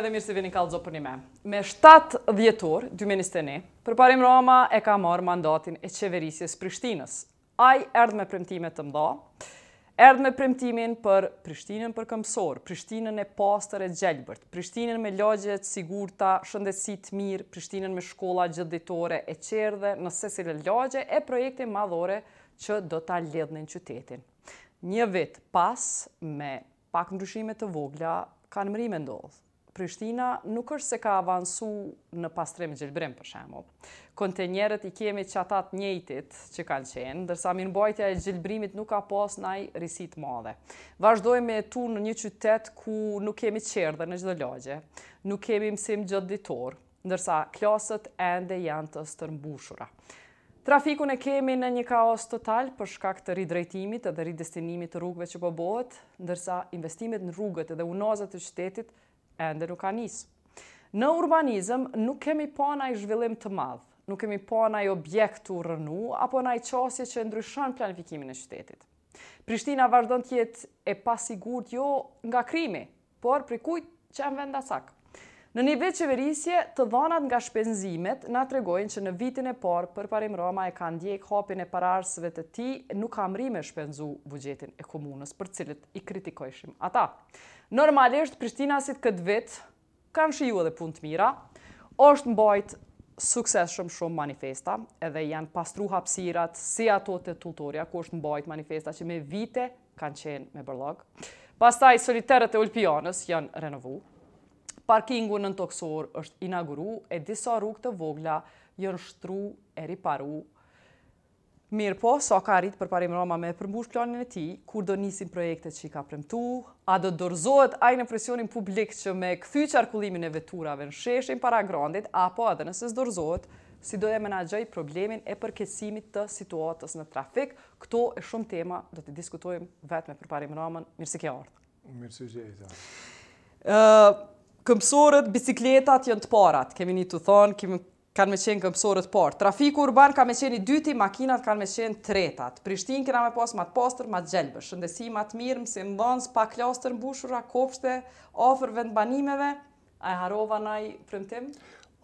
edhe mirë se vini kalëzo për një me. Me 7 djetor, 2021, përparim Roma e ka marë mandatin e qeverisjes Prishtinës. Aj erdhë me premtime të mdo, erdhë me premtimin për Prishtinën për këmsor, Prishtinën e pastër e gjelbërt, Prishtinën me lojgjet sigurta, shëndesit mirë, Prishtinën me shkolla gjëditore e qerdhe, në sesile lojgje e projekte madhore që do të ledhën qytetin. Një vit pas me pak ndryshime të vogla, kanë mëri me ndodhë. Prishtina nuk është se ka avansu në pastrim gjelbrim, për shemull. Kontenjerët i kemi që atat njëtit që kanë qenë, dërsa minbojtja e gjelbrimit nuk ka pos në risit madhe. Vashdojmë tu në një qytet ku nuk kemi qerdhe në gjithë lëgje, nuk kemi mësim gjithë ditor, ndërsa klasët ende janë të stërmbushura. Trafikun e kemi në një kaos total për shkak të ridrejtimit edhe ridestinimit të rrugëve që po bëhet, ndërsa investimet në rrugët edhe unazat të qytetit e ndë nuk ka njësë. Në urbanizëm nuk kemi po në i zhvillim të madhë, nuk kemi po në i objekt të rënu, apo në i qasje që ndryshon planifikimin e qytetit. Prishtina vazhdojnë në tjetë e pasigur jo nga krimi, por pri kujt që e më venda sakë. Në një vetë qeverisje, të dhonat nga shpenzimet nga të regojnë që në vitin e parë përparim Roma e ka ndjek hopin e pararësve të ti nuk kam rime shpenzu bugjetin e komunës për cilët i kritikojshim ata. Normalisht, Prishtinasit këtë vit kanë shiju edhe punë të mira, është mbajt sukses shumë shumë manifesta, edhe janë pastru hapsirat si ato të tutoria, ku është mbajt manifesta që me vite kanë qenë me bërlog. Pastaj, soliterët e Ulpionës janë renovu, parkingu në në toksor është inauguru, e disa rrug të vogla janë shtru e riparu, Mirë po, sa ka rritë për parim Roma me përmbush planin e ti, kur do nisin projekte që i ka premtu, a do dorzohet ajë në presionin publik që me këthy qarkullimin e veturave në sheshin para grandit, apo adhe nëse dorzohet si do e menagjaj problemin e përkesimit të situatës në trafik, këto e shumë tema do të diskutojmë vetë me përparim Roman. Mirë si ke ardhë. Mirë që e ta. Këmësorët, bicikletat jënë të parat, kemi një të thonë, kemi kanë me qenë këmpësorët parë. Trafiku urban ka me qenë i dyti, makinat kanë me qenë tretat. Prishtin këna me posë matë postër, matë gjelbë, shëndesi matë mirë, mësim dhënës, pa klostër, mbushura, kopshte, ofër vendbanimeve. A e harova i premtim?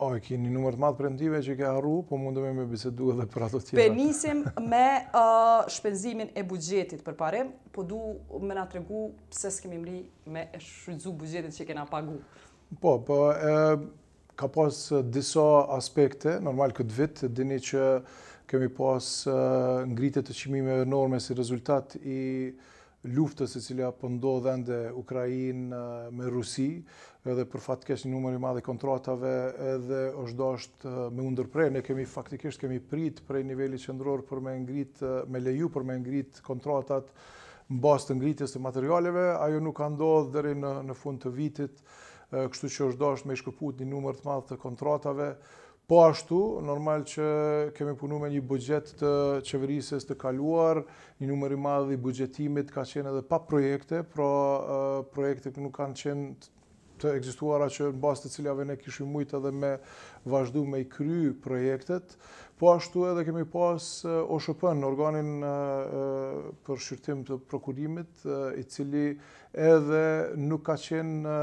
O, e kini numër të matë premtive që ke harru, po mundëme me bisedu edhe për ato tjera. Penisim me shpenzimin e bugjetit për pare, po du me nga tregu pëse s'kemi mri me shrydzu bugjetit që kena pagu. Po, po, ka pas eh, disa aspekte, normal këtë vit, dini që kemi pas eh, ngritet të qimime enorme si rezultat i luftës e cilja pëndodhe ndë Ukrajin eh, me Rusi, edhe për fatkes një numër i madhe kontratave, edhe është dasht me undërprej, ne kemi faktikisht kemi prit prej nivelli qëndror për me ngrit, me leju për me ngrit kontratat në bastë të ngritjes të materialeve, ajo nuk ka ndodhë dheri në, në fund të vitit, kështu që është dashur me i shkëput një numër të madhë të kontratave, po ashtu, normal që kemi punu me një bugjet të qeverises të kaluar, një numër i madhë i bugjetimit ka qenë edhe pa projekte, pra projekte nuk kanë qenë të egzistuara që në bastë të cilave ne kishim mujtë edhe me vazhdu me i kry projektet, po ashtu edhe kemi pas OSHP në organin për shqyrtim të prokurimit, i cili edhe nuk ka qenë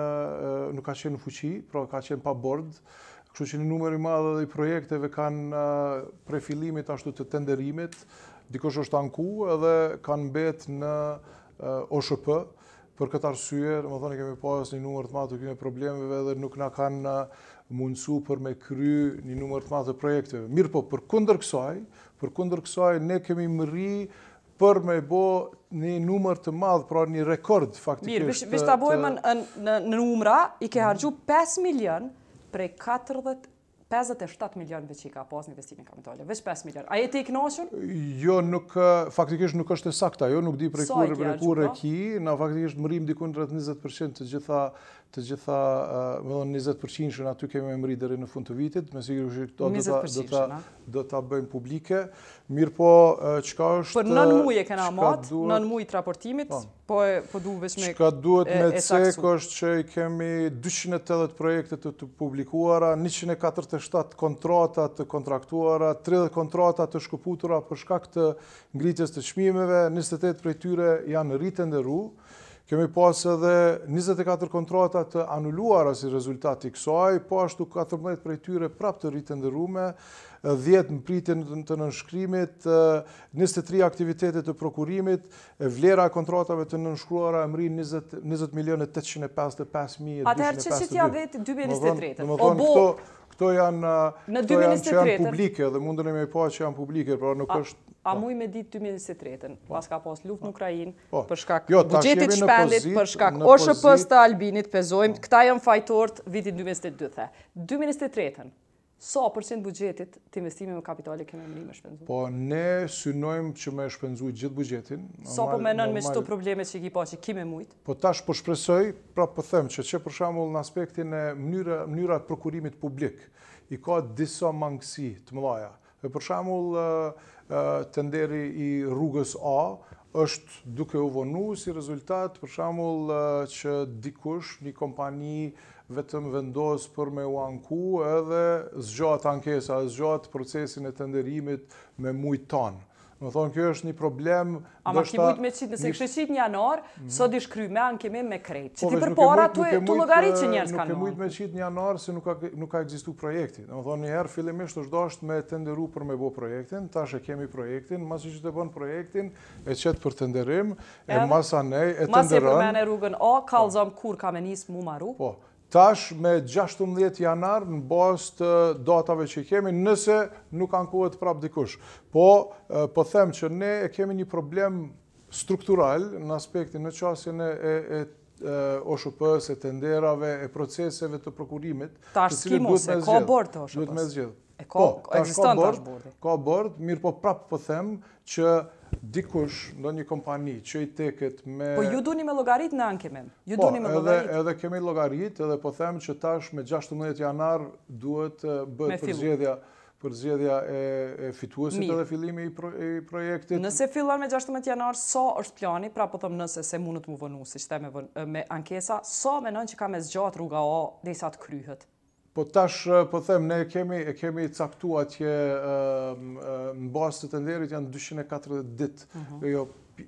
nuk ka qenë në fuqi, pra ka qenë pa bord. Kështu që një numër i madh i projekteve kanë prej fillimit ashtu të tenderimit, dikush është anku edhe kanë mbet në OSHP. Për këtë arsye, më thoni kemi pas një numër të madhë të kjime problemeve dhe nuk nga kanë mundësu për me kry një numër të madhë të projekteve. Mirë po, për kunder kësaj, për kunder kësaj, ne kemi mëri për me bo një numër të madhë, pra një rekord faktikisht. Mirë, vishë të bojmë në numra, i ke hargju 5 milion prej 57 milion vë që i ka pas një investimin kapitale. Vishë 5 milion. A e te i knoshën? Jo, nuk, faktikisht nuk është e sakta, jo, nuk di prej kure, prej kure pra? ki, na faktikisht mërim dikun rrët 20% të gjitha të gjitha, më dhënë 20% aty kemi me mëri dhe në fund të vitit, me sigur që këto do të bëjmë publike. Mirë po, qka është... Për nën muje e kena matë, nën muje të raportimit, po po, po duvesh me e saksu. duhet me cek është që kemi 280 projekte të publikuara, 147 kontratat të kontraktuara, 30 kontratat të shkuputura për shkak të ngritjes të qmimeve, 28 prej tyre janë rritën dhe rru, Kemi pas edhe 24 kontrata të anulluara si rezultati kësaj, po ashtu 14 prej tyre prap të rritë ndërume, 10 në pritin të nënshkrimit, 23 aktivitetet të prokurimit, vlera kontratave të nënshkruara e mri 20 milionet 855.255. Atëherë që që tja vetë 2023? O bo, Këto janë... Në 2023. Këto janë që janë publike, dhe mundën e me pa që janë publike, pra nuk është... A po. muj me ditë 2023, ën po. pas ka pas luft në po. Ukrajinë, për shkak jo, shpendit, përshka këtë shpendit, përshka këtë shpendit, përshka këtë shpendit, përshka këtë shpendit, përshka këtë shpendit, përshka këtë so përqen bugjetit të investimi me kapitali kemi mëri me shpenzu? Po, ne synojmë që me shpenzu gjithë bugjetin. So po menon me qëto probleme që i kipa që kime mujt? Po tash po shpresoj, pra po them që që për shamull në aspektin e mënyra, përkurimit prokurimit publik, i ka disa mangësi të mëlaja. E për shamull të nderi i rrugës A, është duke u si rezultat, për shamull që dikush një kompani vetëm vendosë për me u anku edhe zgjatë ankesa, zgjatë procesin e të me mujtë tonë. Më thonë, kjo është një problem... ma ki bujt me qitë, nëse kështë qitë një anor, mhm. sot ishë kry me ankemi me krejtë. Që po, ti përpora, të logari që njërës kanë. Nuk e bujt eh, me qitë një anor, se nuk ka egzistu projektin. Më thonë, njëherë, fillimisht është doshtë me tenderu për me bo projektin, ta shë kemi projektin, masë që të bënë projektin, e qëtë për tenderim, e masë anej, e tenderën... Masë e rrugën, o, kur po. Tash me 16 janar në bas të datave që kemi, nëse nuk kanë kohë të prapë dikush. Po, po them që ne e kemi një problem struktural në aspektin në qasin e të o shupës, e tenderave, e proceseve të prokurimit. Tash shkimu se ko bërë të o shupës. Duhet me zgjithë. Po, ka po, tash Ka bord, mirë po prap po them që dikush në një kompani që i teket me... Po ju duni me logarit në ankemen? Ju po, me edhe, edhe kemi logarit edhe po them që tash me 16 janar duhet bëtë përzjedhja përzjedhja e, e fituesit edhe fillimi i, projektit. Nëse fillon me 16 janar, so është plani, pra po thëmë nëse se mundët mu vënu, si që me, me ankesa, so menon që ka me zgjat rruga o, dhe i sa të kryhët. Po tash po them ne kemi kemi caktuar që në basë të tenderit janë 240 ditë. Uh -huh. Jo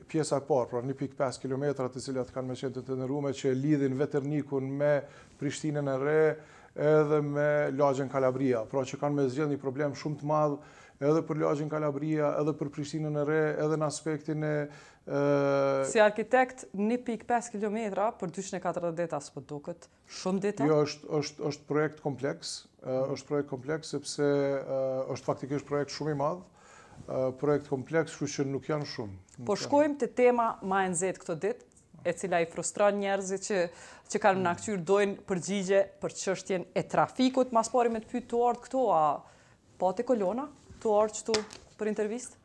pjesa e parë, pra 1.5 kilometra të cilat kanë me qenë të tenderuar që lidhin Veternikun me Prishtinën e Re edhe me Lajën Kalabria, pra që kanë me zgjedhë një problem shumë të madh edhe për Lagjin Kalabria, edhe për Prishtinën e Re, edhe në aspektin e... Si arkitekt, 1.5 km për 240 deta së përduket, shumë deta? Jo, është projekt kompleks, është projekt kompleks, sepse është faktikisht projekt shumë i madhë, projekt kompleks, shumë që nuk janë shumë. Po shkojmë të tema ma e nëzet këto ditë, e cila i frustran njerëzit që kanë në mm. akqyrë dojnë përgjigje për qështjen e trafikut, mas pari me të pytuar të këto, a po kolona? të orë qëtu për intervist?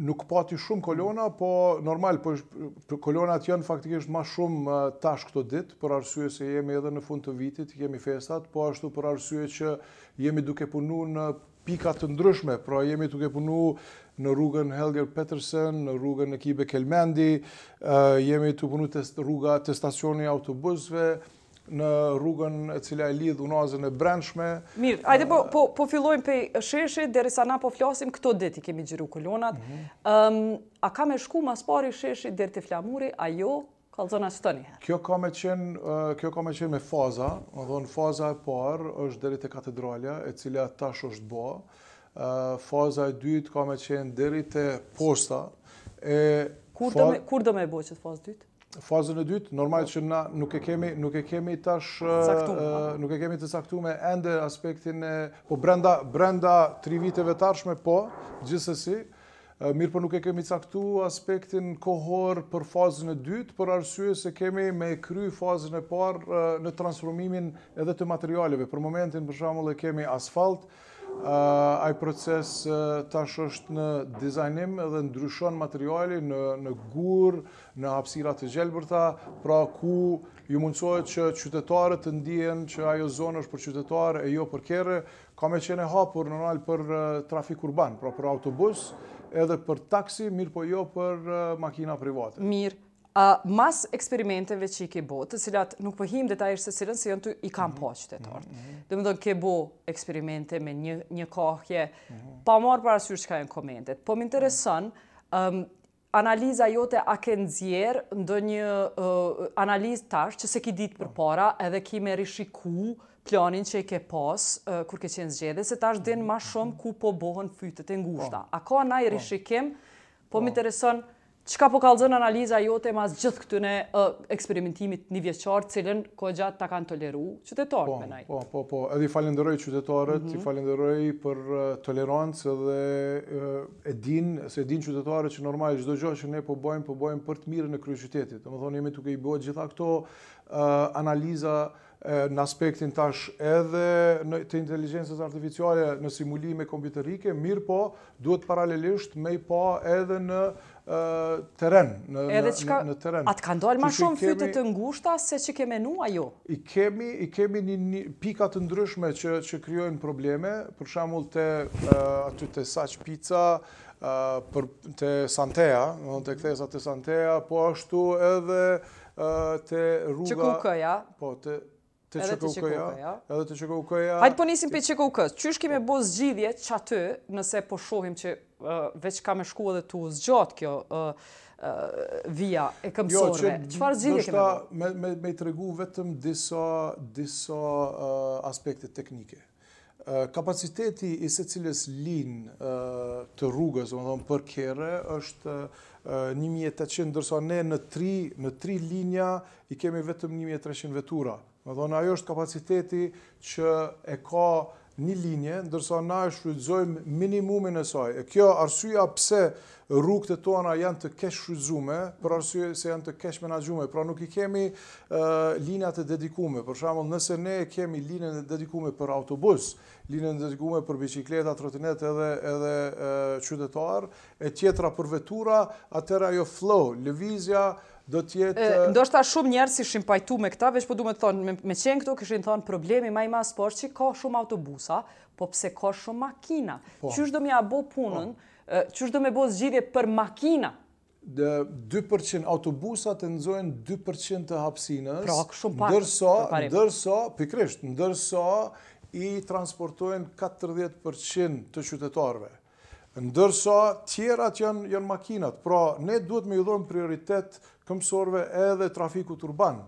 nuk pati po shumë kolona, po normal, po kolonat janë faktikisht ma shumë tash këto ditë, për arsye se jemi edhe në fund të vitit, jemi festat, po ashtu për arsye që jemi duke punu në pika të ndryshme, pra jemi duke punu në rrugën Helger Petersen, në rrugën në Kibe Kelmendi, jemi të punu të rruga të stacioni autobusve, në rrugën e cila e lidh unazën e brendshme. Mirë, ajde po, po, po fillojmë pe sheshit, dhe risa na po flasim, këto dit i kemi gjiru kolonat. a ka me shku mas pari sheshit dhe të flamuri, a jo, kalzona së të njëherë? Kjo, uh, kjo ka me qenë me faza, më dhonë faza e parë është dhe të katedralja, e cila tash është bo. faza e dytë ka me qenë dhe të posta. kur, do me, kur do që të fazë dytë? fazën e dytë normalisht që na nuk e kemi nuk e kemi tash nuk e kemi të caktuar ende aspektin e po brenda brenda 3 viteve të ardhshme po gjithsesi mirë po nuk e kemi caktuar aspektin kohor për fazën e dytë për arsye se kemi me kry fazën e parë në transformimin edhe të materialeve për momentin për shembull e kemi asfalt ai proces tash është në dizajnim edhe ndryshon materiali në gurë, në hapsirat të gjelbërta, pra ku ju mundsojt që qytetarët të ndijen që ajo zonë është për qytetarë e jo për kere, ka me qene hapur normal për trafik urban, pra për autobus edhe për taksi, mirë po jo për makina private. Mirë mas eksperimenteve që i ke bo, të cilat nuk pëhim dhe ta ishtë të cilën, si janë të i kam mhm. po qëtetarë. Dhe mhm, më mhm. ke bo eksperimente me një kohje, pa marë për asyrë që ka e në komendet. Po më interesën, analiza jote a ke nëzjerë ndë një analiz tash që se ki ditë për po. para edhe ki me rishiku planin që i ke pas kur ke qenë zgjede, se tash dhe ma shumë ku po bohën fytët e ngushta. Po. A ka na i po. rishikim, po më interesën, që po ka po kalëzën analiza jote mas gjithë këtune eksperimentimit një vjeqarë cilën ko gjatë ta kanë toleru qytetarët po, me najtë. Po, po, po, edhe i falenderoj qytetarët, mhm. i falenderoj për tolerancë dhe e din, se e din qytetarët që normal, gjithë do gjohë që ne po bojmë, po bojmë për të mire në kryë qytetit. Dhe më thonë, jemi tuk e i bojë gjitha këto analiza në aspektin tash edhe të inteligencës artificiale në simulime kompjuterike, mirë po, duhet paralelisht me i edhe në teren, në, edhe qka, në Atë kanë dojnë ma shumë kemi, të ngushta se që ke menu ajo? I kemi, i kemi një, pikat të ndryshme që, që kryojnë probleme, për shamull të aty të saq pizza, për të Santea, në të këthesa të Santea, po ashtu edhe të rruga... Që ku këja? Po, të, të qëko u edhe të qëko u këja... Hajtë po njësim për qëko u kësë, që është kime po. bo zgjidhje që atë, nëse po shohim që veç ka më shkuar edhe tu zgjat kjo vija e këmësorve, jo, Çfarë farë zgjidhje kime bo? Në me me të regu vetëm disa aspekte teknike. Kapaciteti i se cilës linë të rrugës, më dhëmë për kere, është 1.800, ndërsa ne në tri linja i kemi vetëm 1.300 vetura, Më ajo është kapaciteti që e ka një linje, ndërsa na e shrydzojmë minimumin e saj. E kjo arsua pse rrugët e tona janë të kesh shrydzume, për arsua se janë të kesh menagjume, pra nuk i kemi uh, linjat e dedikume. Për shamull, nëse ne e kemi linjën e dedikume për autobus, linjën e dedikume për bicikleta, trotinet edhe, edhe uh, qytetar, e tjetra për vetura, atëra jo flow, levizja, do të jetë ndoshta shumë njerëz si ishin pajtu me këta, veç po duhet të thonë me, qenë këtu kishin thonë problemi më i madh sport që ka shumë autobusa, po pse ka shumë makina? Po, Qysh do më ja punën? Po, do më bo zgjidhje për makina? 2% autobusat të nëzojnë 2% të hapsinës, pra, shumë ndërsa, ndërsa, pikrisht, ndërsa i transportojnë 40% të qytetarve ndërsa tjerat janë, janë makinat. Pra, ne duhet me idhëm prioritet këmsorve edhe trafikut urban.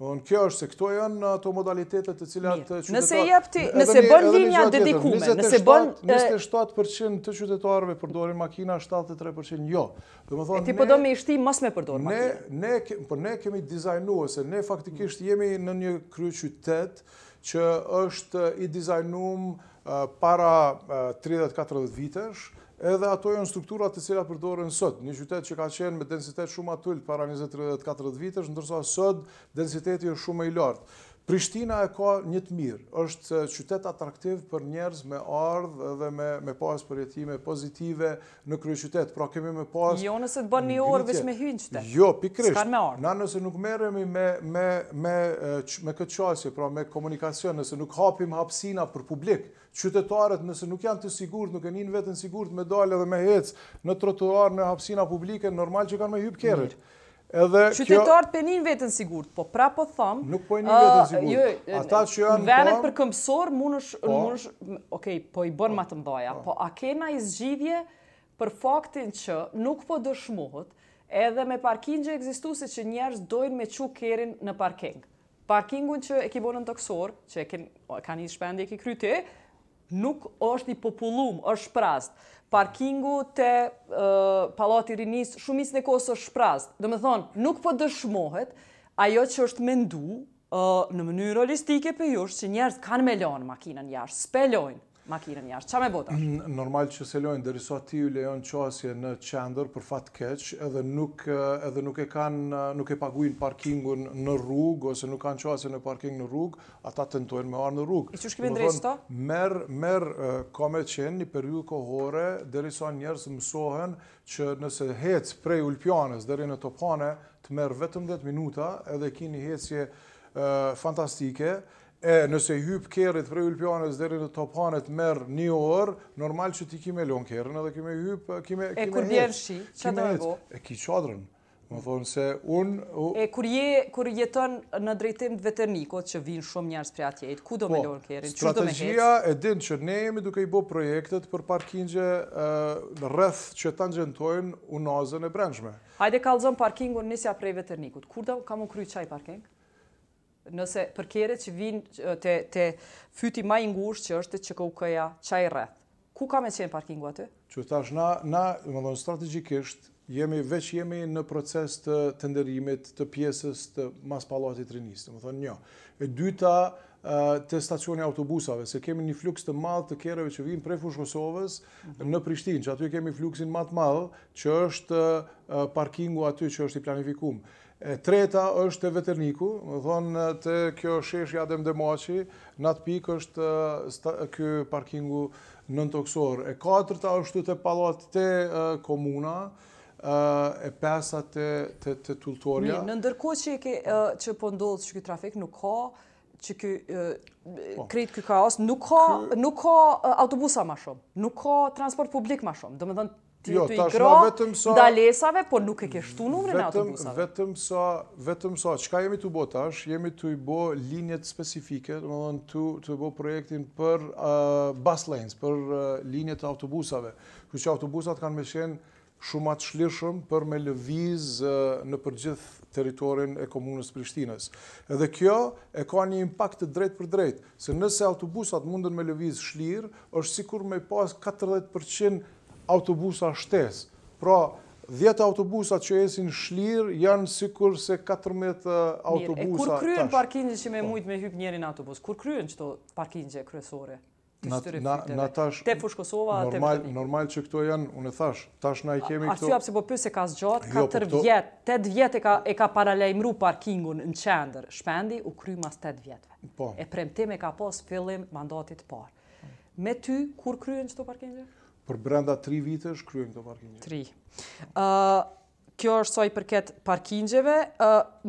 Po, në kjo është se këto janë ato modalitetet të cilat të qytetarë... Nëse, jepti, nëse bën linja dedikume, nëse bën... 27% të qytetarëve përdorin makina, 73% jo. e ti përdo po me ishti mas me përdorin ne, makina. Ne, po ne kemi dizajnu, ose ne faktikisht jemi në një kry qytet që është i dizajnum eh, para 30-40 eh, vitesh, edhe ato janë strukturat të cilat përdorën sot. Një qytet që ka qenë me densitet shumë atull para 20-30-40 vitesh, ndërsa sot densiteti është shumë e i lartë. Prishtina e ka një të mirë, është qytet atraktiv për njerëz me ardhë dhe me, me pas përjetime pozitive në kryë qytet, pra kemi me pas... Jo nëse të bën një orë vishë me hynë qytet. Jo, pikrisht. Ska me ardhë. Na nëse nuk merremi me, me, me, me këtë qasje, pra me komunikacion, nëse nuk hapim hapsina për publik, qytetarët nëse nuk janë të sigurt, nuk e njën vetën sigurt me dalë dhe me hecë në trotuar në hapsina publike, normal që kanë me hypë kërët. Qytetarët për njën vetën sigur, po pra po thëmë... Nuk po e njën vetën sigurët. Jo, Venet po- për këmësor, mund është... Po. Okej, po i bërë po. më të mdoja, po a kena i zgjidhje për faktin që nuk po dëshmohët edhe me parking që egzistu se që njerës dojnë me quk kërin në parking. Parkingun që e ki në të kësor, që e ka një shpendje e ki kryte, nuk është një populum, është prast parkingu të palati rinis, shumis në kosë është shpraz. Dhe me thonë, nuk për po dëshmohet ajo që është mendu në mënyrë holistike për jush që njerës kanë me lonë makinën jashtë, spelojnë, makinën jashtë. Qa me botar? Normal që se lojnë, dërisa ti ju lejon qasje në qender për fat keq, edhe nuk, edhe nuk, e, nuk e paguin parkingun në rrug, ose nuk kanë qasje në parking në rrug, ata të me arë në rrug. I që shkime në drejtë shto? Merë mer, ka me qenë një periud kohore, dërisa njerës mësohen që nëse hecë prej ulpianës dheri në topane, të merë vetëm 10 minuta edhe kini hecje fantastike, e nëse hyp kerrit prej Ulpianës deri në Topanet merr 1 orë, normal që ti ke lon kerrën edhe ke më hyp, ke më ke më. E kurier shi, çfarë do? E ki çadrën. Më thonë se un u... E kur je kur jeton në drejtim të veternikut që vijnë shumë njerëz prej atje. Ku do më po, lon kerrën? Çfarë do më hes? Strategjia e din që ne jemi duke i bë projektet për parkingje rreth që tangentojnë unazën e brendshme. Hajde kallzon parkingun nisja prej veternikut. Kur do kam u kryq çaj parking? nëse përkere që vinë të, të fyti ma ingush që është që këu këja qaj rreth. Ku ka me qenë parkingu atë? Që tash, na, na më dhënë strategikisht, jemi, veç jemi në proces të tenderimit të pjesës të mas palatit rinisë, më thënë një. E dyta, të stacioni autobusave, se kemi një fluks të madh të kereve që vinë prej fush Kosovës mhm. në Prishtinë, që aty kemi fluksin matë madhë, që është parkingu aty që është i planifikumë. E treta është e veterniku, më thonë të kjo sheshë jadem dhe maqi, në atë pikë është kjo parkingu nën toksor. E katërta është të palat të komuna, e pesa të, tultoria. në ndërko që, ke, që po ndodhë që kjo trafik nuk ka, që kjo po. kretë kjo kaos, nuk ka, nuk ka autobusa ma shumë, nuk ka transport publik ma shumë, dhe më dhënë ty jo, të igro sa, ndalesave, por nuk e kështu numrin e autobusave. Vetëm sa, vetëm sa, qka jemi të bo tash, jemi të i bo linjet specifike, të më të, të bo projektin për bus lanes, për linjet linjet autobusave. Kështë autobusat kanë me shenë shumë atë shlishëm për me lëviz në përgjith teritorin e komunës Prishtinës. Edhe kjo e ka një impact të drejt për drejt, se nëse autobusat mundën me lëviz shlirë, është sikur me pas 40% autobusa shtes. Pra, 10 autobusa që esin shlir janë sikur se 14 autobusa tash. E kur kryen parkingje që me po. mujt me hyp njeri në autobus? Kur kryen qëto parkingje kryesore? Në tash, normal që këto janë, unë e thash, tash na i kemi këto... Arsua pëse po përse ka zgjatë, 4 vjetë, 8 vjetë e ka paralajmru parkingun në qender, shpendi u kry mas 8 vjetëve. Po. E premtime ka pos fillim mandatit parë. Me ty, kur kryen qëto parkingje? Për brenda 3 vite shkryojmë të parkingje. 3. kjo është soj përket parkingjeve.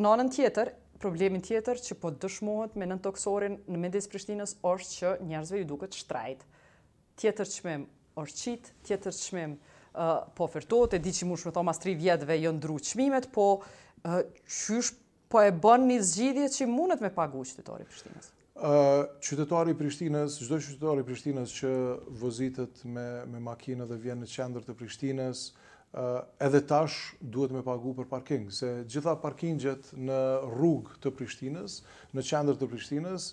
në anën tjetër, problemin tjetër që po dëshmohet me nëntoksorin në mendis Prishtinës është që njerëzve ju duket shtrajt. Tjetër qmim është qitë, tjetër qmim uh, po fërtot, e di që mu shme thoma së 3 vjetëve jë jo ndru qmimet, po qysh po e bën një zgjidhje që mundet me pagu qëtëtori Prishtinës? qytetari i Prishtinës, çdo qytetar i Prishtinës që vozitet me me makinë dhe vjen në qendër të Prishtinës, edhe tash duhet me pagu për parking, se gjitha parkingjet në rrugë të Prishtinës, në qendër të Prishtinës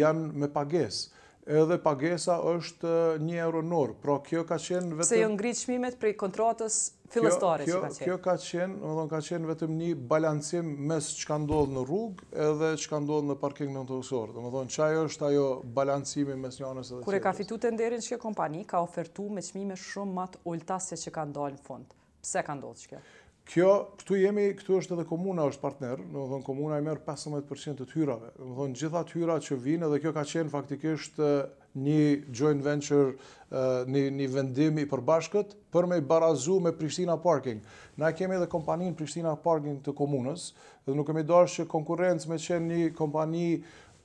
janë me pagesë edhe pagesa është një euro në Pra kjo ka qenë vetëm... Se jo ngritë shmimet prej kontratës filestare që ka qenë. Kjo ka qenë, ka qenë vetëm një balancim mes që ka ndodhë në rrugë edhe që ka ndodhë në parking në të usorë. Më dhënë, qaj është ajo balancimi mes një anës edhe qërës. Kure ka fitu të nderin që kjo kompani, ka ofertu me shmime shumë matë ullëta se që ka ndodhë në fundë. Pse ka ndodhë që kjo? Kjo, këtu jemi, këtu është edhe komuna është partner, në dhënë komuna i merë 15% të tyrave. Në dhënë gjitha tyra që vinë dhe kjo ka qenë faktikisht një joint venture, një, një vendim i përbashkët për me barazu me Prishtina Parking. Na kemi edhe kompaninë Prishtina Parking të komunës dhe nuk kemi dorë që konkurencë me qenë një kompani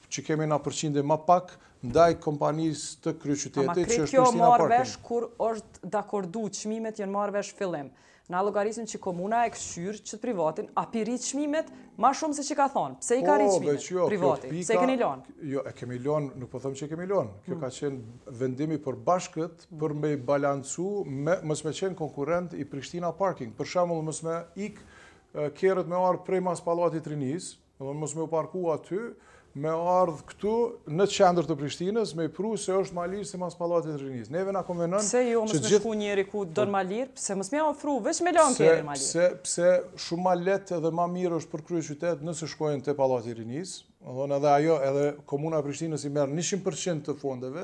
që kemi na përçinde më pak ndaj kompanisë të kryeqytetit që është Prishtina Parking. Ama kjo marrvesh kur është dakordu, çmimet janë marrvesh fillim në logarisin që komuna e këshyrë që të privatin, a pi rritë shmimet ma shumë se që ka thonë, pëse i ka rritë shmimet po, jo, privatin, pëse i kemi lonë? Jo, e kemi lonë, nuk po thëmë që i kemi lonë, kjo hmm. ka qenë vendimi për bashkët për me i balancu, mësme qenë konkurent i Prishtina Parking, për shamullë mësme ikë eh, kjerët me arë prej mas palatit rinisë, mësme u parku aty, me ardhë këtu në qendrë të Prishtinës me i pru se është malirë se mas palatit rinjës. Neve nga konvenon... Pse jo mështë me shku njeri ku dërë malirë, pse mështë me ofru, veç me lënë kjerë malirë. Pse shumë ma letë edhe ma mirë është për kryë qytetë nëse shkojnë të palatit rinjës, Domthon edhe ajo edhe komuna e Prishtinës i merr 100% të fondeve.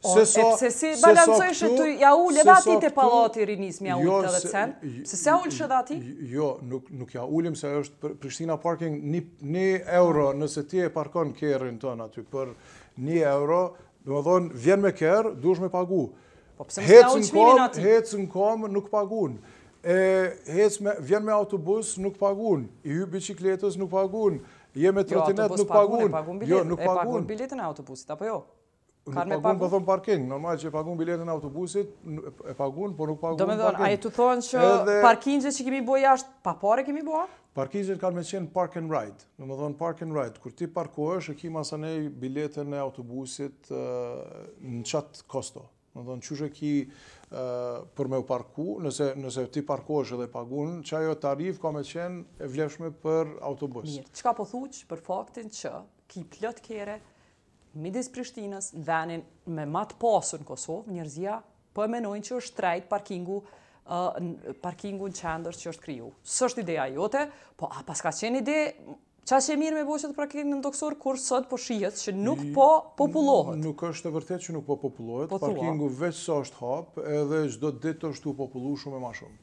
O, se so, pse si balancojsh ja ul edhe atit te pallati i Rinis me ul jo, edhe se, sen? Jo, se se ulsh edhe atit? Jo, jo, nuk nuk ja ulim se është Prishtina parking 1 euro nëse ti e parkon kerrin ton aty për 1 euro, domthon vjen me kerr, duhesh me pagu. Po pse mos ja ulsh mirin aty? Hecën kom, nuk paguën e hec me, vjen me autobus, nuk pagun, i hy bicikletës, nuk pagun, Je me trotinet nuk pagun. Jo, nuk pagun. E jo, pagun biletën e autobusit, apo jo? Nuk pagun për po thonë parking. Normal që e pagun biletën e autobusit, e pagun, por nuk pagun parking. Do me dhonë, a e të thonë që parkingje që kemi bua jashtë, pa pare kemi bua? Parkingje kanë me qenë park and ride. Në me dhonë park and ride. Kur ti parkohesh, e kima sa biletën e autobusit në qatë kosto. Më do në qështë e ki për me u parku, nëse, nëse ti parkosh edhe pagun, që ajo tarif ka me qenë e vleshme për autobus. Mirë, që ka po thuqë për faktin që ki plët kere, midis Prishtinës, në venin me matë pasur në Kosovë, njërzia për po menojnë që është trejt parkingu parkingu në qendër që është kriju. Së është ideja jote, po a ka qenë ide Qa që e mirë me boqet pra kërkim në ndoksor, kur sot po shijet që nuk po populohet? Nuk është e vërtet që nuk po populohet, po parkingu veç sa është hapë edhe gjdo ditë është tu populu shumë e ma shumë.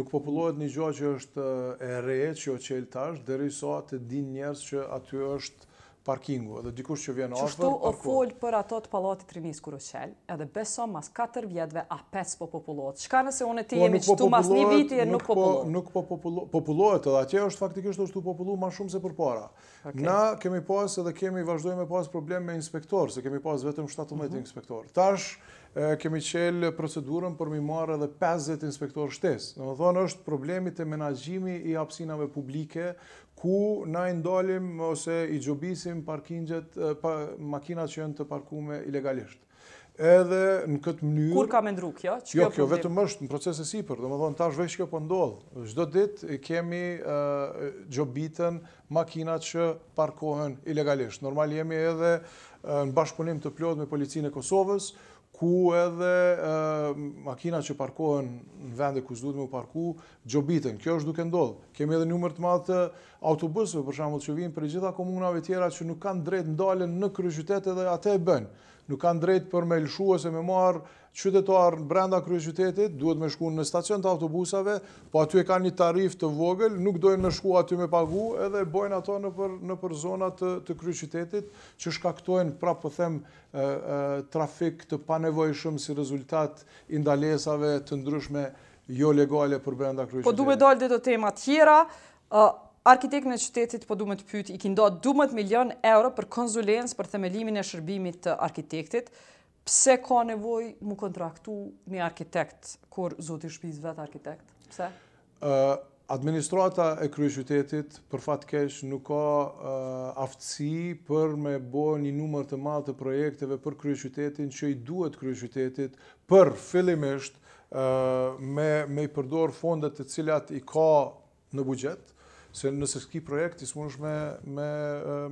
Nuk populohet një gjoa që është e rejë që o qelë tash, dheri sa të din njerës që aty është parkingu edhe dikush që vjen ofër. Qështu o folë për ato të palatit Trinis Kuroqel edhe beso mas 4 vjetve a 5 po populohet. Shka nëse unë e ti po, jemi po qëtu mas një viti e nuk populohet? Nuk po populohet po edhe atje është faktikisht është të populu ma shumë se për para. Na kemi pas edhe kemi vazhdojme pas problem me inspektor, se kemi pas vetëm 17 mhm. inspektor. Tash, kemi qelë procedurën për mi marë edhe 50 inspektor shtes. Në më thonë është problemi të menajgjimi i apsinave publike, ku na i ndalim ose i gjobisim parkingjet, pa, makinat që jënë të parkume ilegalisht. Edhe në këtë mënyrë... Kur ka me ndru kjo? Që jo, kjo vetëm është në proces e sipër, dhe më thonë, tash vesh kjo po ndodhë. Shdo dit kemi gjobitën makinat që parkohen ilegalisht. Normal jemi edhe në bashkëpunim të plot me policinë e Kosovës, ku edhe makina që parkohen në vende ku s'duhet të u parku, gjobitën, kjo është duke ndodhë. Kemi edhe njëmër të madhë të autobusëve, për shumë të që vinë për gjitha komunave tjera që nuk kanë drejt ndalën në kryqytetet dhe atë e bënë nuk kanë drejt për me lëshu ose me marr në brenda kryë qytetit, duhet me shku në stacion të autobusave, po aty e kanë një tarif të vogël, nuk dojnë me shku aty me pagu, edhe bojnë ato në për, në për zonat të, të qytetit, që shkaktojnë pra po them trafik të panevojshëm si rezultat indalesave të ndryshme jo legale për brenda kryë qytetit. Po duhet dalë dhe të tema tjera, Arkitekt në qytetit po du më të pyt, i kindo 12 milion euro për konzulens për themelimin e shërbimit të arkitektit. Pse ka nevoj mu kontraktu një arkitekt, kur zoti shpiz vetë arkitekt? Pse? administrata e krye qytetit për fat nuk ka aftësi për me bo një numër të madh të projekteve për krye qytetin që i duhet krye qytetit për fillimisht me me i përdor fondet të cilat i ka në buxhet se nëse s'ki projekt, s'mu është me,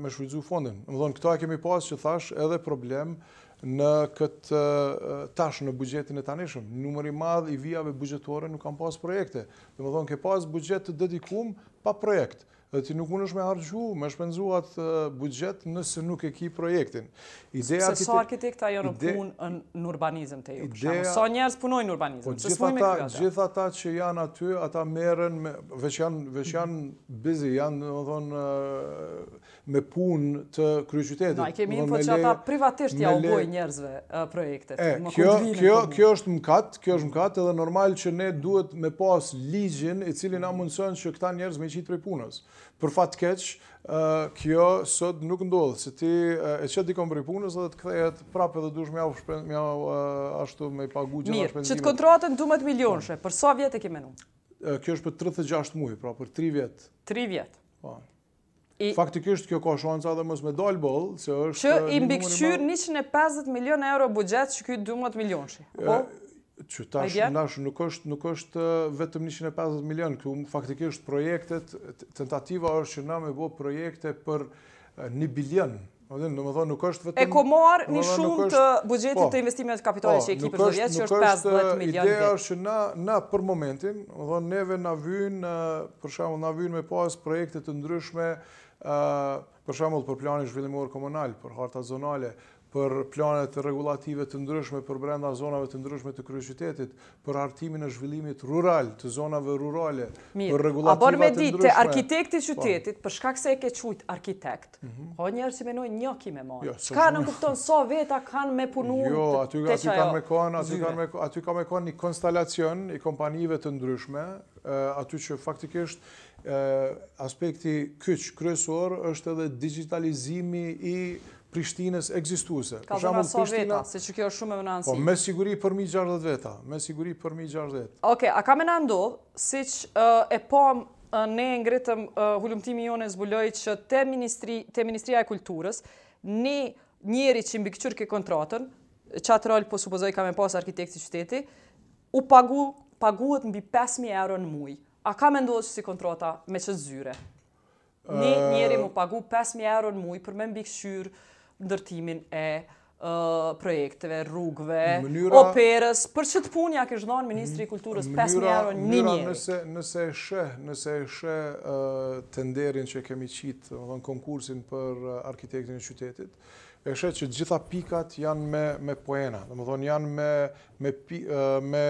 me, shvizu fondin. Më dhënë, këta e kemi pas që thash edhe problem në këtë tash në bugjetin e tanishëm. Numëri madh i vijave bugjetore nuk kam pas projekte. Dhe më dhënë, ke pas bugjet të dedikum pa projekt dhe ti nuk mundesh me harxhu, me shpenzuat buxhet nëse nuk e ke projektin. Ideja se sa arkitekt ajo në punë në urbanizëm te ju. Ideja... Sa njerëz punojnë në urbanizëm? Po gjithë këtë. gjithë ata që janë aty, ata merren me veç janë veç janë busy, janë domethënë me punë të kryeqytetit. Na no, kemi info që ata privatisht ja le... njerëzve projekte. kjo kjo kjo është mëkat, kjo është mëkat edhe normal që ne duhet me pas ligjin i cili na mundson që këta njerëz me qit prej punës për fatë keqë, kjo sot nuk ndodhë, se ti e qëtë dikon për i punës dhe të këthejet prapë dhe dush mjau ashtu me pagu gjitha shpendimit. Mirë, që të kontratën 12 milionëshe, për sa vjetë e ke menu? Kjo është për 36 muhi, pra për 3 vjetë. 3 vjetë? Pa. Po. Faktikisht kjo ka shonca dhe mësë me dalë bëllë, që është... Që i mbikëqyrë 150 milion euro budget që kjo 12 milionëshe, po? që tash lash nuk është nuk është uh, vetëm 150 milion, këtu faktikisht projektet tentativa është që na me bë projekte për 1 uh, bilion. do të thonë nuk është vetëm E ko marr një shumë të buxhetit po, të investimeve të kapitale që po, ekipi për që është 15 milion. Është ideja është na na për momentin, do neve na vijnë uh, për shembull na vijnë me pas projekte të ndryshme për shembull për planin zhvillimor komunal, për harta zonale, për planet regulative të ndryshme për brenda zonave të ndryshme të kryeqytetit, për hartimin e zhvillimit rural të zonave rurale, për regulativat të ndryshme. A bërë me ditë të arkitekti qytetit, po. për shkak se e ke qujtë arkitekt, mhm. o po njerë si menoj një me monë. Jo, Ska në kupton so veta kanë me punu jo, aty, të aty, qajo. Jo, aty, kanë me, aty ka me konë një konstalacion i kompanive të ndryshme, aty që faktikisht aspekti kyç kryesor është edhe digitalizimi i Prishtinës egzistuese. Ka dhe raso veta, se që kjo është shumë e mënansi. Po, me siguri për mi gjardhët veta, me siguri për mi gjardhët. Oke, a ka me në ndodhë, si që e po ne e ngritëm hullumtimi jone e zbuloj që te Ministria e Kulturës, një njeri që mbi këqyrë ke kontratën, që atë rol po supozoj ka me pas arkitekti qyteti, u paguhet mbi 5.000 euro në mujë. A ka me ndodhë që si kontrata me qëtë zyre? Ni njeri mu pagu 5.000 euro në mujë për me mbi këqyrë, ndërtimin e projekteve, rrugve, operës, për që të punja kështë dhonë Ministri i Kulturës 5.000 euro një njërë. Nëse e shë, nëse e shë tenderin që kemi qitë, më dhënë konkursin për arkitektin e qytetit, e shë që gjitha pikat janë me poena, më dhënë janë me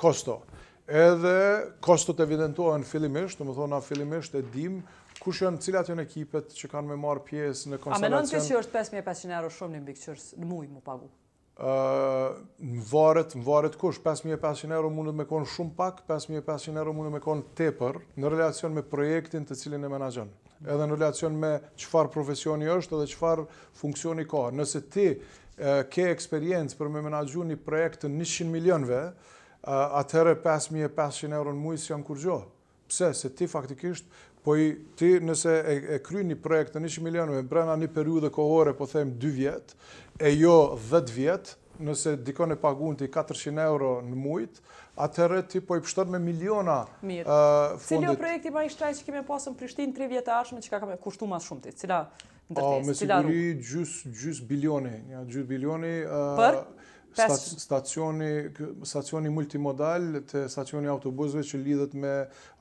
kosto. Edhe kostot evidentohen fillimisht, të më thona fillimisht e dim kush janë cilat janë ekipet që kanë më marr pjesë në konsolacion? A menon të që është 5500 euro shumë në Big Church në mujë më pagu? në varet në varet kush 5500 euro mund të më kon shumë pak 5500 euro mund të më kon tepër në relacion me projektin të cilin e menaxhon edhe në relacion me çfarë profesioni është edhe çfarë funksioni ka nëse ti ke eksperiencë për me menaxhu një projekt të 100 milionëve uh, atëherë 5500 euro në muaj s'jan kurrë pse se ti faktikisht po i ti nëse e, e kry një projekt të 100 milionëve, brena një periu dhe kohore, po them 2 vjetë, e jo 10 vjetë, nëse dikon e pagun ti 400 euro në mujtë, atërë ti po i pështër me miliona uh, fundit. Cili o projekti ma i shtraj që kime pasë në Prishtin 3 vjetë arshme që ka kame kushtu mas shumë ti? Cila ndërtes? Oh, me siguri gjys, gjus bilioni. Ja, bilioni uh, për? stacioni multimodal të stacioni autobusve që lidhët me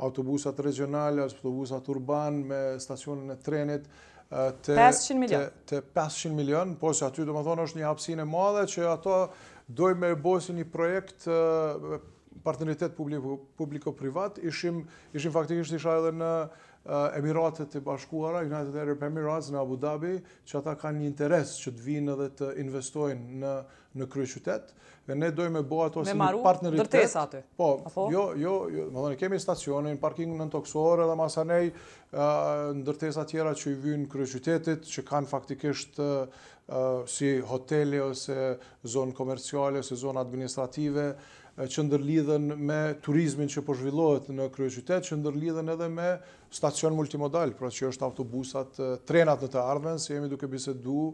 autobusat regionale, autobusat urban, me stacionin e trenit të 500 milion, po se aty të më thonë është një hapsin e madhe që ato dojmë me bosi një projekt partneritet publiko-privat, ishim faktikisht isha edhe në Emiratet e bashkuara, United Arab Emirates në Abu Dhabi, që ata kanë një interes që të vinë edhe të investojnë në në krye qytet dhe ne dojmë e bëha ato si një partneritet. Me maru dërtesa aty? Po, jo, jo, jo, më dhënë, kemi stacionin, parking në toksore dhe masanej, në dërtesa tjera që i vynë krye qytetit, që kanë faktikisht si hoteli ose zonë komerciale ose zonë administrative, që ndërlidhen me turizmin që përshvillohet në krye qytet, që ndërlidhen edhe me stacion multimodal, pra që është autobusat, trenat në të ardhen, si jemi duke bisedu,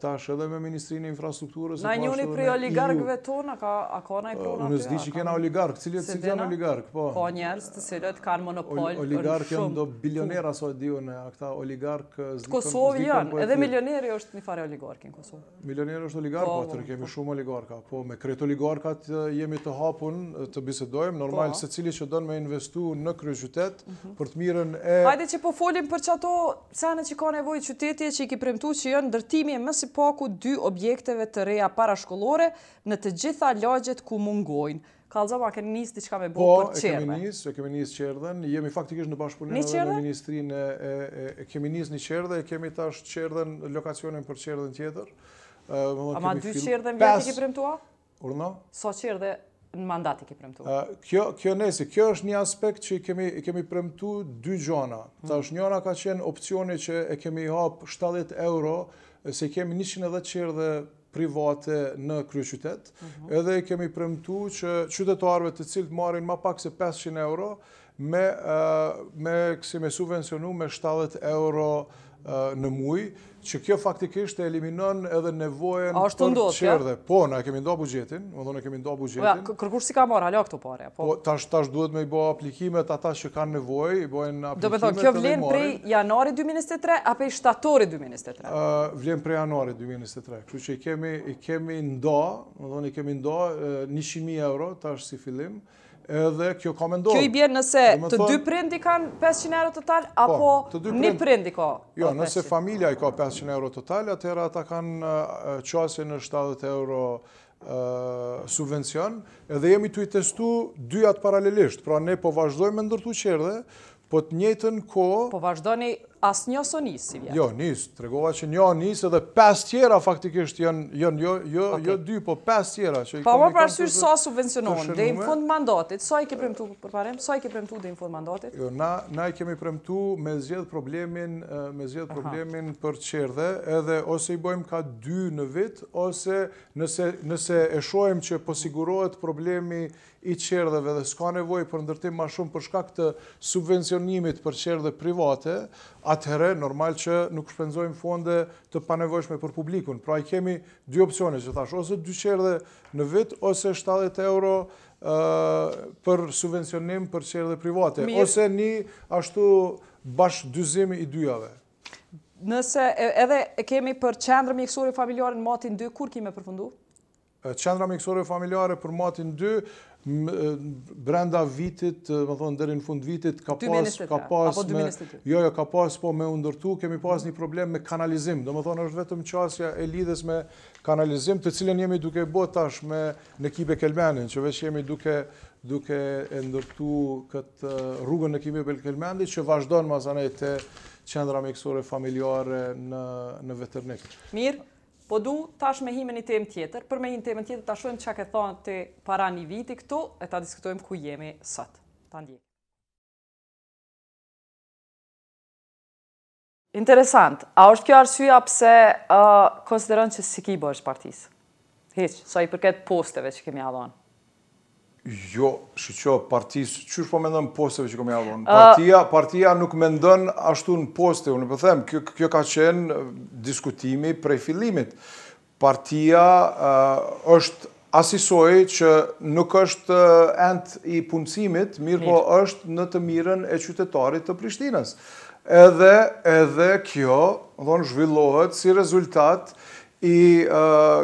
tash edhe me Ministrinë e Infrastrukturës. Na njëni prej oligarkëve tona, ka, a ka na i prona? Në zdi që kena oligark, cilët si janë oligark, po. Ka po, njerës të cilët kanë monopol në shumë. Oligark janë do bilionera, so e në, a këta oligarkë Kosovë janë, po edhe milioneri është një fare oligarkin në Kosovë. Milioneri është oligark, po, po atër kemi shumë oligarka. Po, me kretë oligarkat jemi të hapun, të bisedojmë, normal, se cilët që dënë me investu në kryë qytet, mhm. për të mirën e... Hajde që po folim për që i ndërtimi më si paku dy objekteve të reja parashkollore në të gjitha lagjet ku mungojnë. Kalzama, ke në njësë të me bërë për qërme? Po, e kemi njësë, e kemi njësë Jemi faktikisht në bashkëpunim dhe në ministrin e... E kemi njësë një qërëdhe, e kemi tash qërëdhen, lokacionin për qërëdhen tjetër. A ma dy qërëdhen vjetë i ki premtua? Urna? So qërëdhe në mandat i ki premtua? Kjo nësi, kjo është një aspekt që i kemi premtu dy gjona. Tash njëna ka qenë opcioni që e kemi hapë 70 euro se kemi 110 edhe qërë dhe private në krye qytet, mhm. edhe kemi premtu që qytetarve të cilët marin ma pak se 500 euro, me kësi me subvencionu me 70 euro qytet, në muj, që kjo faktikisht e eliminon edhe nevojen për qerdhe. Po, në e kemi nda bugjetin, më dhënë kemi po si ka marrë, alo këtu pare. Po. po, tash tash duhet me i bo aplikimet ata që kanë nevoj, i bojnë aplikimet të lejmarin. Do me thonë, kjo vlenë prej janari 2023, apë i shtatori 2023? Vlenë prej janari 2023, kështu që i kemi nda, i kemi nda 100.000 euro, tash si fillim, edhe kjo ka me Kjo i bjerë nëse të dy prindi kanë 500 euro total, po, apo një prindi ka? Jo, nëse familja i ka 500 euro total, atëra ata kanë qasje në 70 euro subvencion, edhe jemi të i testu dyat paralelisht, pra ne po vazhdojmë me ndërtu qerdhe, po të njëtën ko... Po vazhdojni as një së vjetë? Jo, njësë, të regova që një njësë edhe 5 tjera faktikisht janë, jo, jo, jo dy, po 5 tjera. Që pa më prasyrë, sa subvencionohen, dhe i në fund mandatit, sa i ke premtu, përparem, sa i ke premtu dhe i në fund mandatit? Jo, na, na i kemi premtu me zjedh problemin, me zjedh problemin për qerdhe, edhe ose i bojmë ka dy në vit, ose nëse, nëse e shojmë që posigurohet problemi i qerdheve dhe s'ka nevoj për ndërtim ma shumë për shkak të subvencionimit për qerdhe private, atëhere normal që nuk shpenzojmë fonde të panevojshme për publikun. Pra i kemi dy opcione që thash, ose dy qerdhe në vit, ose 70 euro për subvencionim për qerdhe private, ose një ashtu bashkë dyzimi i dyjave. Nëse edhe kemi për qendrë miksori familjare në matin 2, kur kime përfundu? Qendra miksori familjare për matin 2, brenda vitit, më thonë, dherë në fund vitit, ka pas, ka pra, pas, jo, jo, ka pas, po, me undërtu, kemi pas një problem me kanalizim, do më thonë, është vetëm qasja e lidhës me kanalizim, të cilën jemi duke botash tash me në e Kelmenin, që veç jemi duke duke e ndërtu këtë rrugën në kimi për këllmendi që vazhdojnë mazanej të qendra mjekësore familjare në veternik. Mirë, Po du tash me himen i temë tjetër, për me himen i temë tjetër të shumë që ka thonë të para një viti këtu, e ta diskutojmë ku jemi sot. Ta ndje. Interesant, a është kjo arsua pse uh, konsideron që si ki bërë shpartisë, partisë? Heqë, sa i përket posteve që kemi adhonë. Jo, shë që partijës, që shë po mendon posteve që komi avon? Partia, partia nuk mendon ashtu në poste, unë përthem, po kjo, kjo ka qenë uh, diskutimi prej filimit. Partia uh, është asisoj që nuk është uh, end i punësimit, mirë po është në të mirën e qytetarit të Prishtinës. Edhe, edhe kjo, dhe zhvillohet si rezultat, i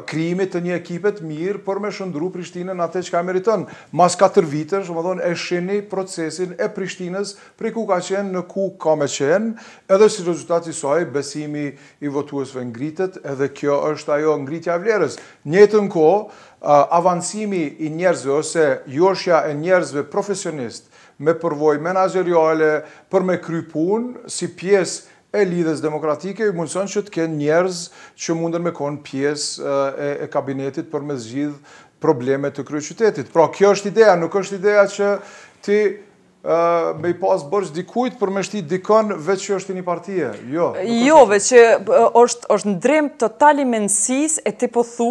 krijimit të një ekipet mirë për me shëndru Prishtinën atë që ka meritën. Mas 4 vitën, shumë dhonë, e sheni procesin e Prishtinës prej ku ka qenë, në ku ka me qenë, edhe si rezultati saj, besimi i votuësve ngritet, edhe kjo është ajo ngritja e vlerës. Njetën ko, avancimi i njerëzve, ose joshja e njerëzve profesionistë, me përvoj menazeriale për me krypun si pjesë e lidhës demokratike i mundëson që të kenë njerëz që mundën me konë pjesë e, e kabinetit për me zgjidhë problemet të kryë qytetit. Pra, kjo është ideja, nuk është ideja që ti me i pas bërgj dikujt për me shti dikon veç që është një partije. Jo, jo veç që është, është në drem totali mensis e ti po thu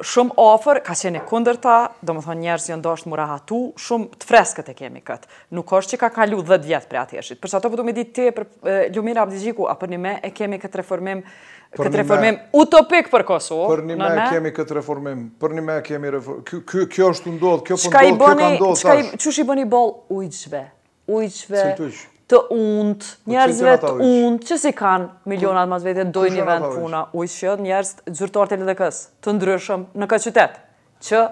shumë ofër, ka qenë e kunder ta, do më thonë njerës jënë doshtë mura hatu, shumë të freskët e kemi këtë. Nuk është që ka kalu 10 vjetë për atë jeshtë, Përsa to përdu po me ditë ti për Ljumira Abdijiku, a për një me e kemi këtë reformim, këtë reformim utopik për Kosovë. Për një me e kemi këtë reformim, për një me e kemi reformim. Kjo, është të ndodhë, kjo për po ndodhë, kjo ka ndodhë. Qështë i bëni bol ujqve? Ujqve? të undë, po, njerëzve të undë, që si kanë milionat ma të dojnë një vend puna, ujshë, njerëz të gjyrtartë e lëdëkës, të ndryshëm në këtë qytetë, që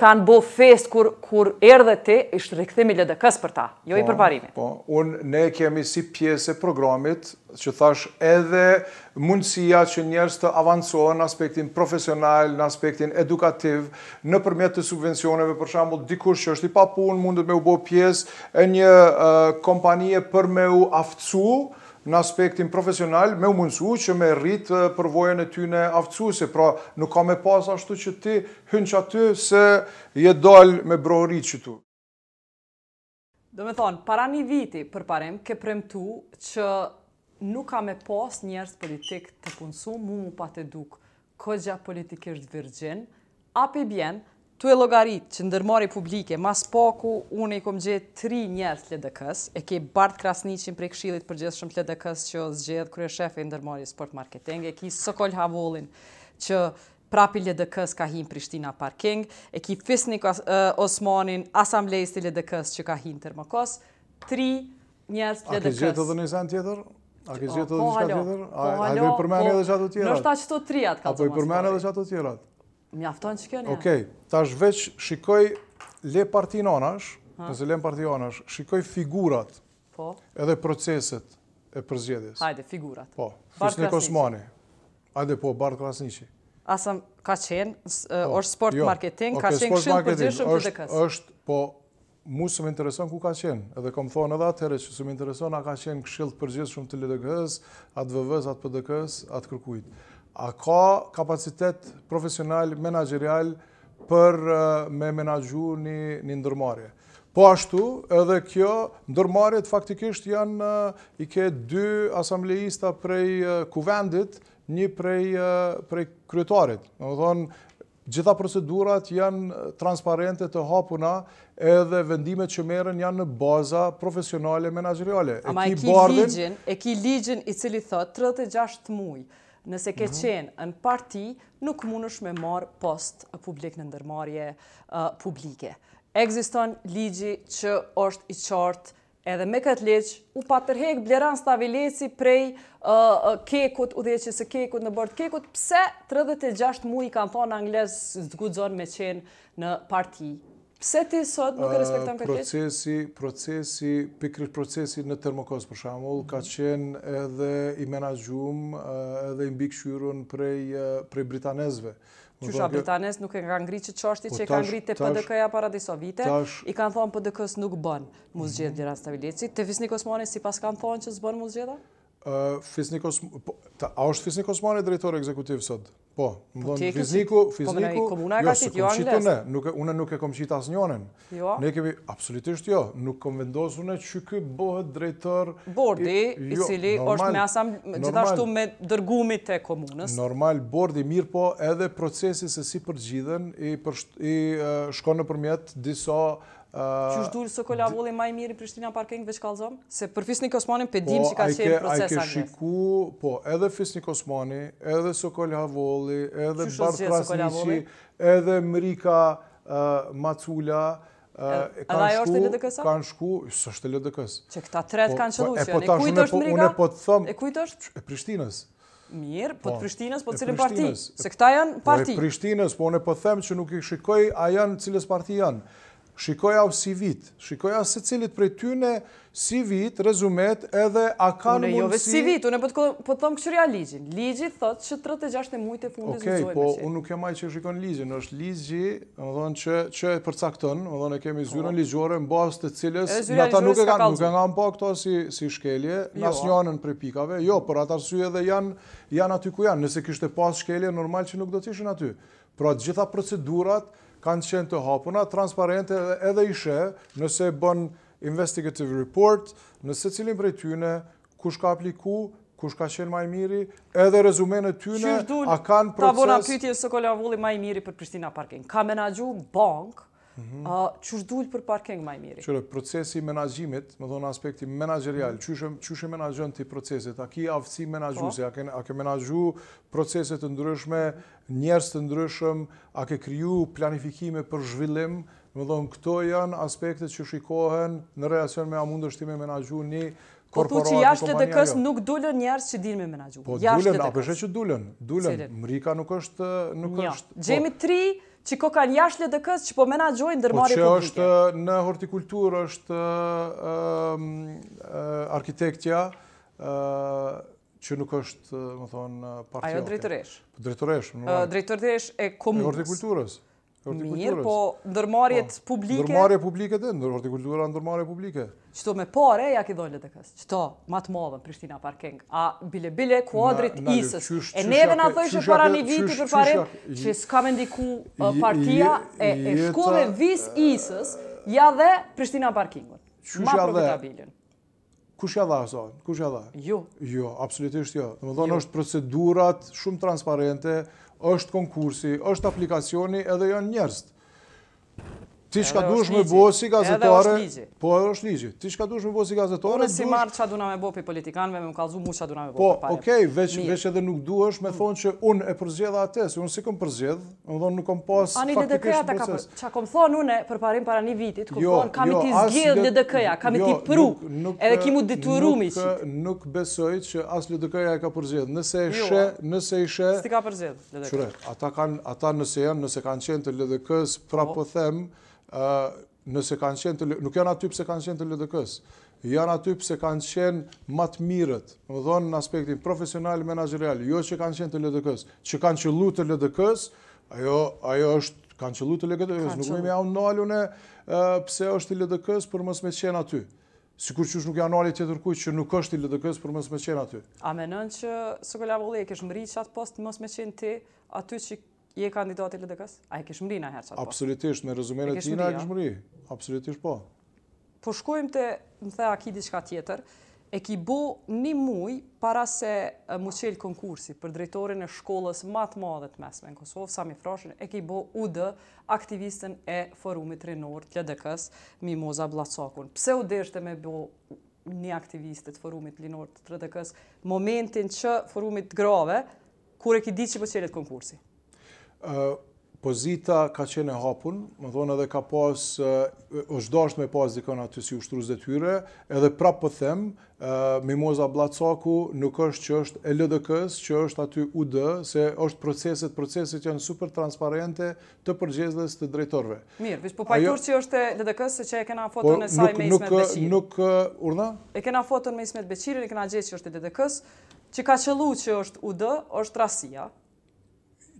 kanë bo fest kur, kur erdhe ti, ishtë rikëthimi LDK-s për ta, jo i po, përparimi. Po, unë ne kemi si pjesë e programit, që thash edhe mundësia që njerës të avancojnë në aspektin profesional, në aspektin edukativ, në përmjet të subvencioneve, për shambull, dikush që është i papun, mundët me u bo pjesë e një kompanije për me u aftësu, në aspektin profesional me u që me rritë përvojën e ty në aftësuse, pra nuk ka me pas ashtu që ti hynë që aty se je dalë me brohëri që tu. Do me thonë, para një viti për parem, ke premtu që nuk ka me pas njerës politik të punësu, mu mu pa të dukë, këgja politikisht virgjen, api bjenë, Tu e logarit që ndërmari publike, mas paku, unë i kom gjithë tri njerë të LDK-s, e ke Bart Krasnicin prej këshilit për gjithë shumë të LDK-s që zgjedhë kërë shefe i ndërmari sport marketing, e ki Sokol Havolin që prapi ldk ka hinë Prishtina Parking, e ki Fisnik Osmanin, asamblejës të ldk që ka hinë Termokos, tri njerë të ldk A ke gjithë të dhe një zanë tjetër? A ke gjithë të dhe një zanë tjetër? A i përmeni edhe qatë të tjerat? Nështë ta që të triat ka të mështë. A po i përmeni edhe që të tjerat? Mjafton që kjo një. Okej, ta veç shikoj le partinonash, nëse le partinonash, shikoj figurat po. edhe proceset e përzgjedhjes. Hajde, figurat. Po, Shusni Kosmani. Hajde, po, Bartë Krasnici. Asa ka qenë, po, është sport jo. marketing, ka qenë për përzjes shumë të ldk Po, mu së më intereson ku ka qenë, edhe kom thonë edhe atë herë që së më intereson a ka qenë këshill përzjes shumë të LDK-së, atë VV-së, atë PDK-së, atë kërkujtë. A ka kapacitet profesional, menagerial për me menagju një ndërmarje? Po ashtu, edhe kjo, ndërmarjet faktikisht janë, i ke dy asambleista prej kuvendit, një prej kryetarit. Në thonë, gjitha procedurat janë transparente të hapuna edhe vendimet që meren janë në baza profesionale e menageriale. Ama e ki ligjin, e ki ligjin i cili thot 36 mujë, nëse ke mhm. qenë në parti, nuk mund është me marë post publik në ndërmarje publike. Egziston ligji që është i qartë edhe me këtë leqë, u patërhek bleran stavileci prej kekut, u dheqës e kekut në bërt kekut, pse 36 mu i kanë thonë anglesë zgudzon me qenë në parti Pse ti sot nuk e respekton këtë gjë? Procesi, procesi, pikërisht procesi në Termokos për shembull, ka mhm. qenë edhe i menaxhuar, edhe i mbikëqyrur prej prej britanezve. Qysha bërke... nuk e nga ngritë që qështi po që e ka ngritë të PDK-ja para disa vite, i kanë thonë PDK-s nuk bënë muzgjet mm rast dira stabilitësit. Të Fisni Kosmoni si pas kanë thonë që zbënë muzgjeta? Uh, a është Fisnik Osmani drejtore ekzekutivë sotë? Po, më dhënë po, fiziku, po, fiziku, jo, së jo kom qitu ne, une nuk e kom qitë as njonen. Jo? Ne kemi, absolutisht jo, nuk kom vendosu ne që kë bëhet drejtër... Bordi, i jo, cili është me asam, gjithashtu me dërgumit të komunës. Normal, bordi mirë po edhe procesi se si përgjithen i shkonë në përmjet disa... Që është dulë së kolabulli maj mirë i Prishtina Parking veç kalzom? Se për Fisnik Kosmani për po, dim që ka qenë proces agnes. Po, a i ke shiku, po, edhe Fisnik Kosmani, edhe së kolabulli, edhe Bart Krasnici, edhe Mrika Macula, ajo është ldk Kanë shku, së është e LDK-së. Që këta tretë po, kanë po, që janë, e kujtë është Mrika? E kujtë është? E Prishtinës. Mirë, po të Prishtinës, po të cilën parti? Se këta janë parti. Po e Prishtinës, po une po them që nuk i shikoj, a janë cilës parti janë shikoja o si vit, shikoja se cilit për tyne si vit, rezumet edhe a kanë mundësi... Unë e jove si vit, unë e për po të po thomë këshërja ligjin. Ligjit thotë që 36 e mujtë e fundës në zojë Okej, po unë nuk jemaj që shikon ligjin, është ligji, që e përcaktën, më dhënë e kemi po. zyrën ligjore në basë të cilës, në ata nuk e kanë nga në po këto si shkelje, jo. nësë anën për pikave, jo, për atë arsye edhe janë aty ku janë, nëse kishte pas shkelje, normal që nuk do t'ishin aty. Pra, gjitha procedurat, kanë qenë të hapuna, transparente edhe ishe nëse bën investigative report, nëse cilin për e tyne, kush ka apliku, kush ka qenë maj miri, edhe rezume në tyne, a kanë proces... Qyrdull, ta bona pytje së kolla vulli maj miri për Pristina Parkin. Ka menagju bank A -hmm. uh, për parking i miri? Qërë, procesi menajimit, më dhonë aspekti menajerial, mm -hmm. qështë menajën të i proceset, a ki avci menajuse, po. a, ke menajhu proceset të ndryshme, njerës të ndryshme, a ke kryu planifikime për zhvillim, më dhonë këto janë aspektet që shikohen në reacion me a mund është ti me menajhu një Po thu që jashtë të kës jo. nuk dulën njerëz që dinë me menaxhu. Po dulën, apo është që dulën? Dulën. Mrika nuk është nuk jo. është. Jo. Gjemi 3 që ko kanë jashtë LDK-s që po menagjojnë po dërmari publike. Po që është në hortikultur është ehm, arkitektja që nuk është, më thonë, partijate. Ajo drejtëresh. Po drejtëresh. drejtëresh e komunës. E hortikulturës. Mirë, po ndërmarjet po, publike... Ndërmarje publike dhe, ndër hortikultura ndërmarje publike. Qëto me pare, ja ki dojnë të kësë. Qëto, matë modën, Prishtina Parking. A bile bile kuadrit is isës. e neve në thoi që para një viti për pare, që s'ka me ndiku partia e, e vis vis isës, ja dhe Prishtina Parkingën. Ma profitabilin. Kush ja dha sa? Kush ja dha? Jo. Jo, absolutisht jo. Domethënë jo. është procedurat shumë transparente, është konkursi, është aplikacioni edhe janë njerëzët. Ti që ka duesh me bo si gazetare... Po, edhe është ligje. Ti që ka duesh me bo si gazetare... Unë si marë që a duna me bo për politikanëve, me më kalzu mu që a duna me bo për po, pare. Po, okej, veç edhe nuk duesh me mm. thonë që unë e përzgjedha atës, unë si këm përzgjedh, më dhonë nuk kom pas faktikisht proces. ldk a kom thonë une për parim para një vitit, ku jo, thonë kam jo, i ti zgjedh një kam i jo, ti pru, edhe Nuk as e ka përzgjedh, nëse nëse ka përzgjedh, ata nëse janë, nëse kanë pra po, po nëse kanë qenë të nuk janë aty pëse kanë qenë të ledëkës, janë aty pëse kanë qenë matë mirët, më dhonë në aspektin profesional, menagerial, jo që kanë qenë të ledëkës, që kanë qëllu të ledëkës, ajo, ajo është, kanë qëllu të ledëkës, nuk me mja unë nalën e pëse është të ledëkës për mësë me qenë aty. Sikur që është nuk janë nalë të tjetër që nuk është të ledëkës për mësë me qenë aty. A menën që, së këllavulli, e mëri post mësë me qenë ti aty që je kandidat i ldk A e ke shmëri në herë qatë po? Absolutisht, me rezumene të tina e ke shmëri. Absolutisht po. Po shkojmë të, më the, akidi shka tjetër, e ki bo një muj para se më qelë konkursi për drejtorin e shkollës matë madhe të mesme në Kosovë, Sami Frashin, e ki bo UD, aktivistën e forumit rinor të LDK-s, Mimoza Blacakun. Pse u deshte me bo një aktivistë të forumit rinor të LDK-s, momentin që forumit grave, kur e ki di që po qelët konkursi? pozita ka qenë hapun, më thonë edhe ka pas, është dashtë me pas dikona të si ushtruz dhe tyre, edhe pra për po them, Mimoza Blacaku nuk është që është e ldk që është aty UD, se është proceset, proceset janë super transparente të përgjezdhës të drejtorve. Mirë, vishë po pajtur që është e ldk se që e kena po, foton e saj me Ismet Beqirë. Nuk, urna? E kena foton me Ismet Beqirë, e kena gjithë që është e ldk që ka qëllu që është UD, është rasia,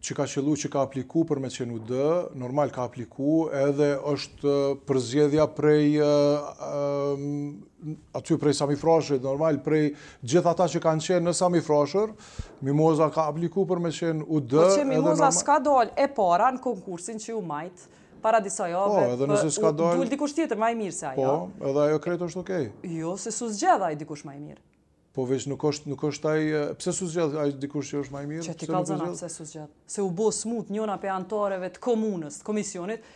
që ka qëllu që ka apliku për me qenu dë, normal ka apliku edhe është uh, përzjedhja prej uh, um, aty prej samifrashërit, normal prej gjitha ta që kanë qenë në samifrashër, Mimoza ka apliku për me qenë u dë. Po që Mimoza s'ka dollë e para në konkursin që ju majtë, para disa jove, po, u dullë dikush tjetër, ma i mirë se ajo. Po, edhe ajo kretë është okej. Jo, se su zgjeda i dikush ma i mirë. Po veç nuk është nuk është ai pse su zgjat ai dikush që është më i mirë. Çfarë ti ka dhënë pse su zgjat? Se u bë smut njëra pe antareve të komunës, të komisionit,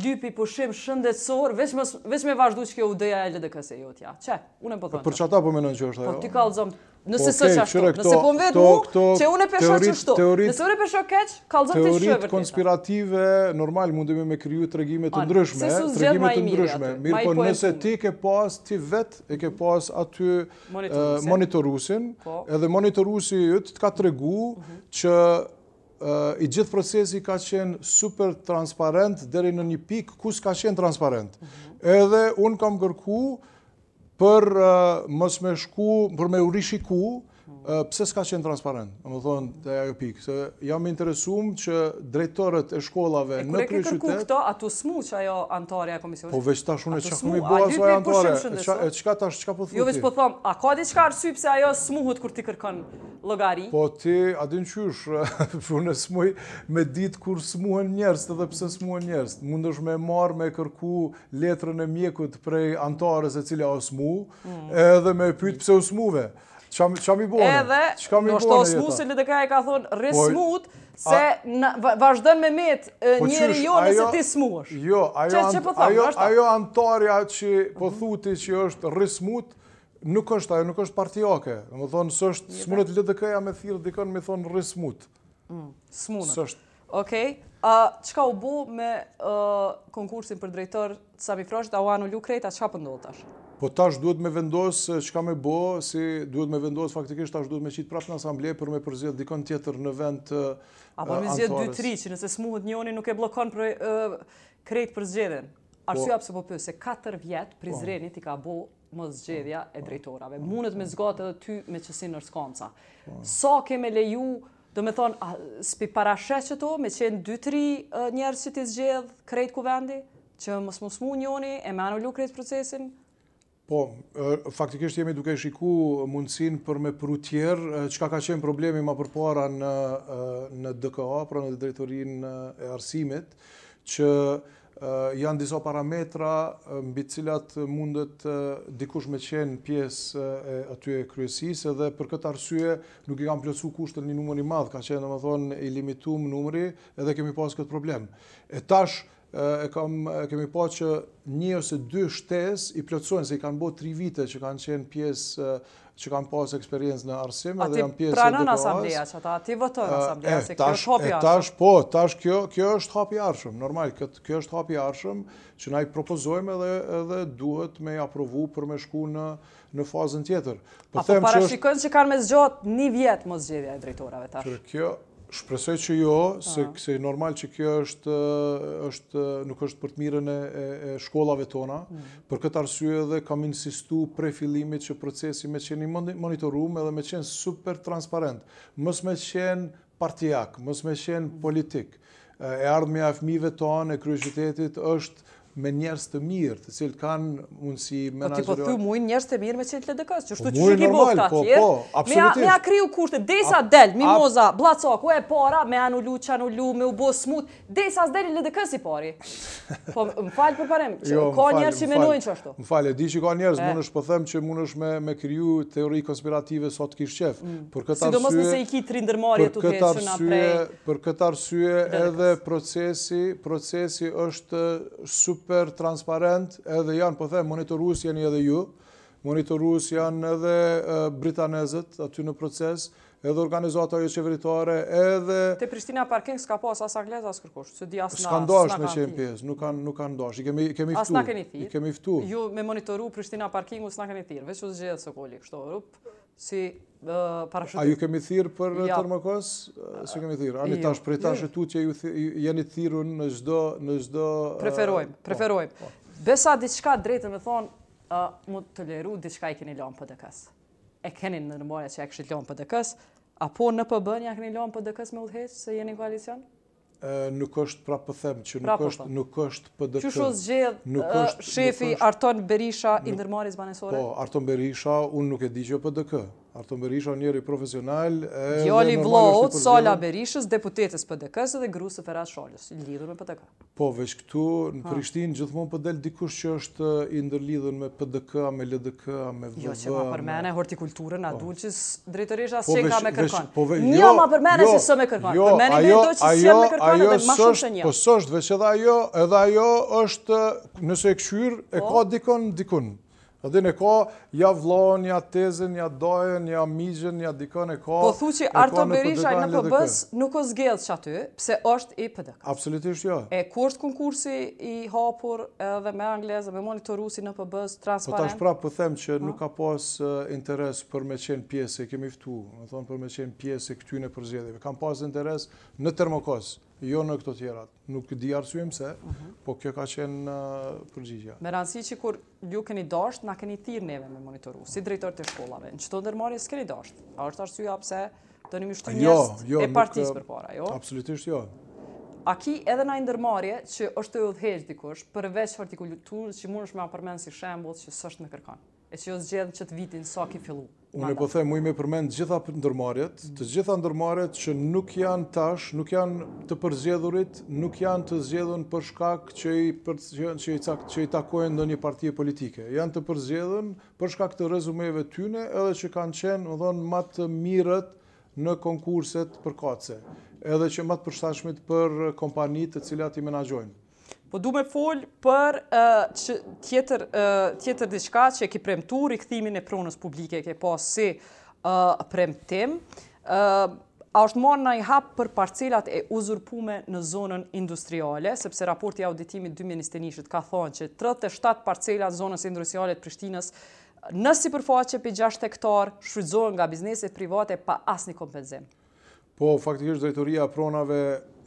lypi pushim shëndetësor, veç mës, veç me vazhdu që kjo ideja e LDK-së jotja. Çe? Unë po them. Për çata po mendon që është po ajo? Po ti ka Nëse po, sot ashtu, nëse po më vetë mu, që unë e pesha qështu, nëse unë e pesha keqë, kalëzëm të i shëve konspirative, normal, mundemi me kryu të regjime të ndryshme, të regjime të ndryshme, mirë po nëse ti ke pas, ti vetë e ke pas aty monitorusin, po. edhe monitorusi jëtë të ka të regu mhm. që i gjithë procesi ka qenë super transparent dheri në një pikë kus ka qenë transparent. Mhm. Edhe unë kam gërku, për uh, mos me shku, për me uri shiku pse s'ka qenë transparent? Më thonë, dhe ajo pikë, se jam interesum që drejtorët e shkollave në kryshytet... E kure ke kërku këto, a të smu që ajo antarja komisionit? Po veç tash unë e që këmi bua ajo antare, e qka tash, qka po thuti? Jo veç po thonë, a ka di qka arsy pëse ajo smuhut kur ti kërkon logari? Po ti, adin qysh, unë e smuj me ditë kur smuhen njerës, edhe pëse smuhen njerës, mund është me marë me kërku letrën e mjekut prej antarës e cilja o smu, mm. edhe me pytë pëse o smuve. Qa mi bone? Edhe, në shto smusin dhe e ka thonë resmut, po, se vazhden me met po njeri jo nëse ti smush. Jo, ajo po antarja që po thuti që është resmut, nuk është ajo, nuk është partijake. Më thonë, së është smunët lë dhe me thirë, dikën me thonë resmut. Mm, smunët. Okej. qëka u bu me konkursin për drejtor të Sami Frosht, a u anullu krejta, qka pëndodhë tashë? Po tash duhet me vendosë që eh, ka me bo, si duhet me vendosë faktikisht tash duhet me qitë prapë në asamble për me përzjet dikon tjetër në vend të eh, antarës. Apo me zjetë dy tri që nëse smuhët njoni nuk e blokon për eh, krejtë për zgjedin. Arsua pëse po pëse, 4 vjetë prizrenit i ka bo më zgjedhja e po. drejtorave. Munët me zgatë edhe ty me qësi në skonca. Po. Sa keme leju, do me thonë, s'pi parashes që to, me qenë 2-3 njerës që ti zgjedhë krejtë kuvendi, që mësë mësë njoni, e me anullu krejtë procesin, Po, faktikisht jemi duke shiku mundësin për me pru tjerë, qka ka qenë problemi ma përpara në, në DKA, pra në drejtorin e arsimit, që janë disa parametra mbi cilat mundet dikush me qenë pjesë e aty e kryesisë dhe për këtë arsye nuk i kam plëcu kushtë një numër i madhë, ka qenë në më thonë i limitum numëri edhe kemi pas këtë problem. E tash, e kam kemi pa po që një ose dy shtesë i plotësojnë se i kanë bërë 3 vite që kanë qenë pjesë që kanë pas eksperiencë në arsim dhe janë pjesë të asambleas. Ata që asambleas, ata ti votojnë asambleas, kjo është hapi. Tash po, tash kjo kjo është hapi i arshëm. Normal, kjo kjo është hapi i arshëm që ne propozojmë edhe edhe duhet me aprovu për me shku në në fazën tjetër. Po them që është që kanë me zgjat një vit mos zgjidhja e drejtorave tash. Kjo Shpresoj që jo, po. se kësej normal që kjo është nuk është për të mirën e shkollave tona, mm. për këtë arsye dhe kam insistu pre filimit që procesi me qeni monitorume edhe me qenë super transparent, mës me qenë partijak, mës me qenë mm. politik. E ardhme a fmive tonë e kryeshtetit është me njerëz të mirë, të cilët kanë mundësi menaxhorë. Po ti po thu mua njerëz të mirë me çelët e DKS, që po, shtu çike bota atje. Po, po, absolutisht. Me a, kriju kushte, desa a, del, mimoza, bllaco, ku e para, me anulu, çanulu, me u bë smut, desa s'deli LDKS i pari. Po më fal për parem, jo, ka njerëz që menojnë çashtu. Më fal, di që ka njerëz, mund të po them që mund është me me kriju teori konspirative sot kish qef, mm. për këtë arsye. Për këtë arsye edhe procesi, procesi është super transparent edhe janë po them monitorues janë edhe ju monitorues janë edhe britanezët aty në proces edhe organizata jo qeveritare edhe te Prishtina parking s'ka pas as agleza as kërkosh se di as na s'ka ndosh me çem pjesë nuk kanë nuk kanë i kemi kemi ftu i kemi ftu ju me monitoru Prishtina parkingu s'na keni thirr veç u zgjedh sokoli kështu si A ju kemi thirë për ja. Jo. tërmakos? kemi thirë? anë i jo. tash, prej tash jo. e tu që ju jeni thirë në zdo... Në zdo preferojmë, po, preferojmë. Po. Besa diçka drejtë me thonë, uh, mu të leru diçka i keni lonë për dëkës. E keni në nërmoja që e kështë lonë për dëkës, apo në përbën ja keni lonë për dëkës me dheqë se jeni koalicion? nuk është pra po them që nuk pra po është nuk është PDK. Qysh zgjedh nuk shefi Arton Berisha i ndërmarrjes banesore? Po, Arton Berisha, unë nuk e di që PDK. Artur Berisha, njëri profesional. Gjali Vlaut, Sala Berishës, deputetës PDK-së dhe grusë të Ferat Sholjës, i lidur me PDK. Po, veç këtu, në Prishtinë, gjithmonë për po delë dikush që është i ndërlidhën me PDK, me LDK, me VV... Jo që ma përmene, hortikulturën, a po. adullë po, që drejtërisha se ka me kërkon. Njo jo, ma përmene jo, se së me kërkon. Jo, ajo, ajo, ajo, sështë, veç edhe ajo, edhe ajo është, nëse e këshyrë, e ka dikon, Dhe në ka, ja vlonë, ja tezen, ja dojen, ja migjen, ja dika në ka... Po thu që Arto Berisha në përbës nuk o zgjellë që aty, pëse është i PDK. Absolutisht jo. E ku është konkursi i hapur edhe me Anglezë, me monitoru si në përbës, po transparent? Po ta shpra për them që po. nuk ka pas interes për me qenë pjesë e kemi ftu, me thonë për me qenë pjesë e këtyne përzjedhjeve. Kam pas interes në termokosë, Jo në këto tjera, nuk di arsujem se, mhm. po kjo ka qenë përgjigja. Me rëndësi që kur ju keni dasht, na keni thirë neve me monitoru, si drejtor të shkollave, në qëto ndërmarje s'keni dasht, a është arsuja pëse të një mështu njështë jo, jo, e partijës për para, jo? Absolutisht jo. A ki edhe në ndërmarje që është të ju dhejsh dikush, përveç fartikulturës që mund është me apërmenë si shembol që së është në kërkan, e që jo s'gjedhë që të vitin sa ki fillu, Unë e po the, mu i me përmenë gjitha ndërmarjet, mm. të gjitha ndërmarjet që nuk janë tash, nuk janë të përzjedhurit, nuk janë të zjedhun për shkak që i takojnë në një partije politike. Janë të përzjedhun për shkak të rezumeve tyne edhe që kanë qenë, më dhonë, matë mirët në konkurset për kace, edhe që matë përstashmit për kompanit të cilat i menagjojnë. Po du me fol për eh, eh, tjetër diçka që e ki premtur i e pronës publike, e ki po si eh, premtim, a është morë në i hapë për parcelat e uzurpume në zonën industriale, sepse raporti auditimit 2021 ka thonë që 37 parcelat zonës industriale të Prishtinës në si përfaqë për 6 hektar shrydzojnë nga bizneset private pa asni kompenzim. Po, faktikisht, drejtoria pronave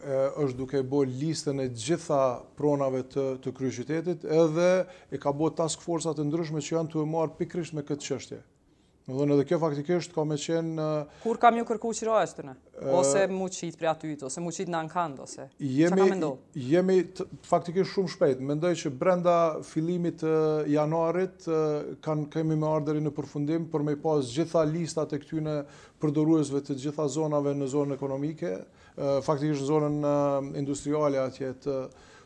është duke bërë listën e gjitha pronave të, të edhe e ka bërë task forësat e ndryshme që janë të e marë pikrisht me këtë qështje. Në dhënë edhe kjo faktikisht ka me qenë... Kur kam ju kërku që rojës të në? Ose mu qitë prea të ose mu qitë në ankandë, ose? Jemi, ka me jemi faktikisht shumë shpejt. Mendoj që brenda filimit januarit e, kan, kemi me arderi në përfundim për me pas gjitha listat e këtyne përdoruesve të gjitha zonave në zonë ekonomike faktikisht në zonën industriale atje të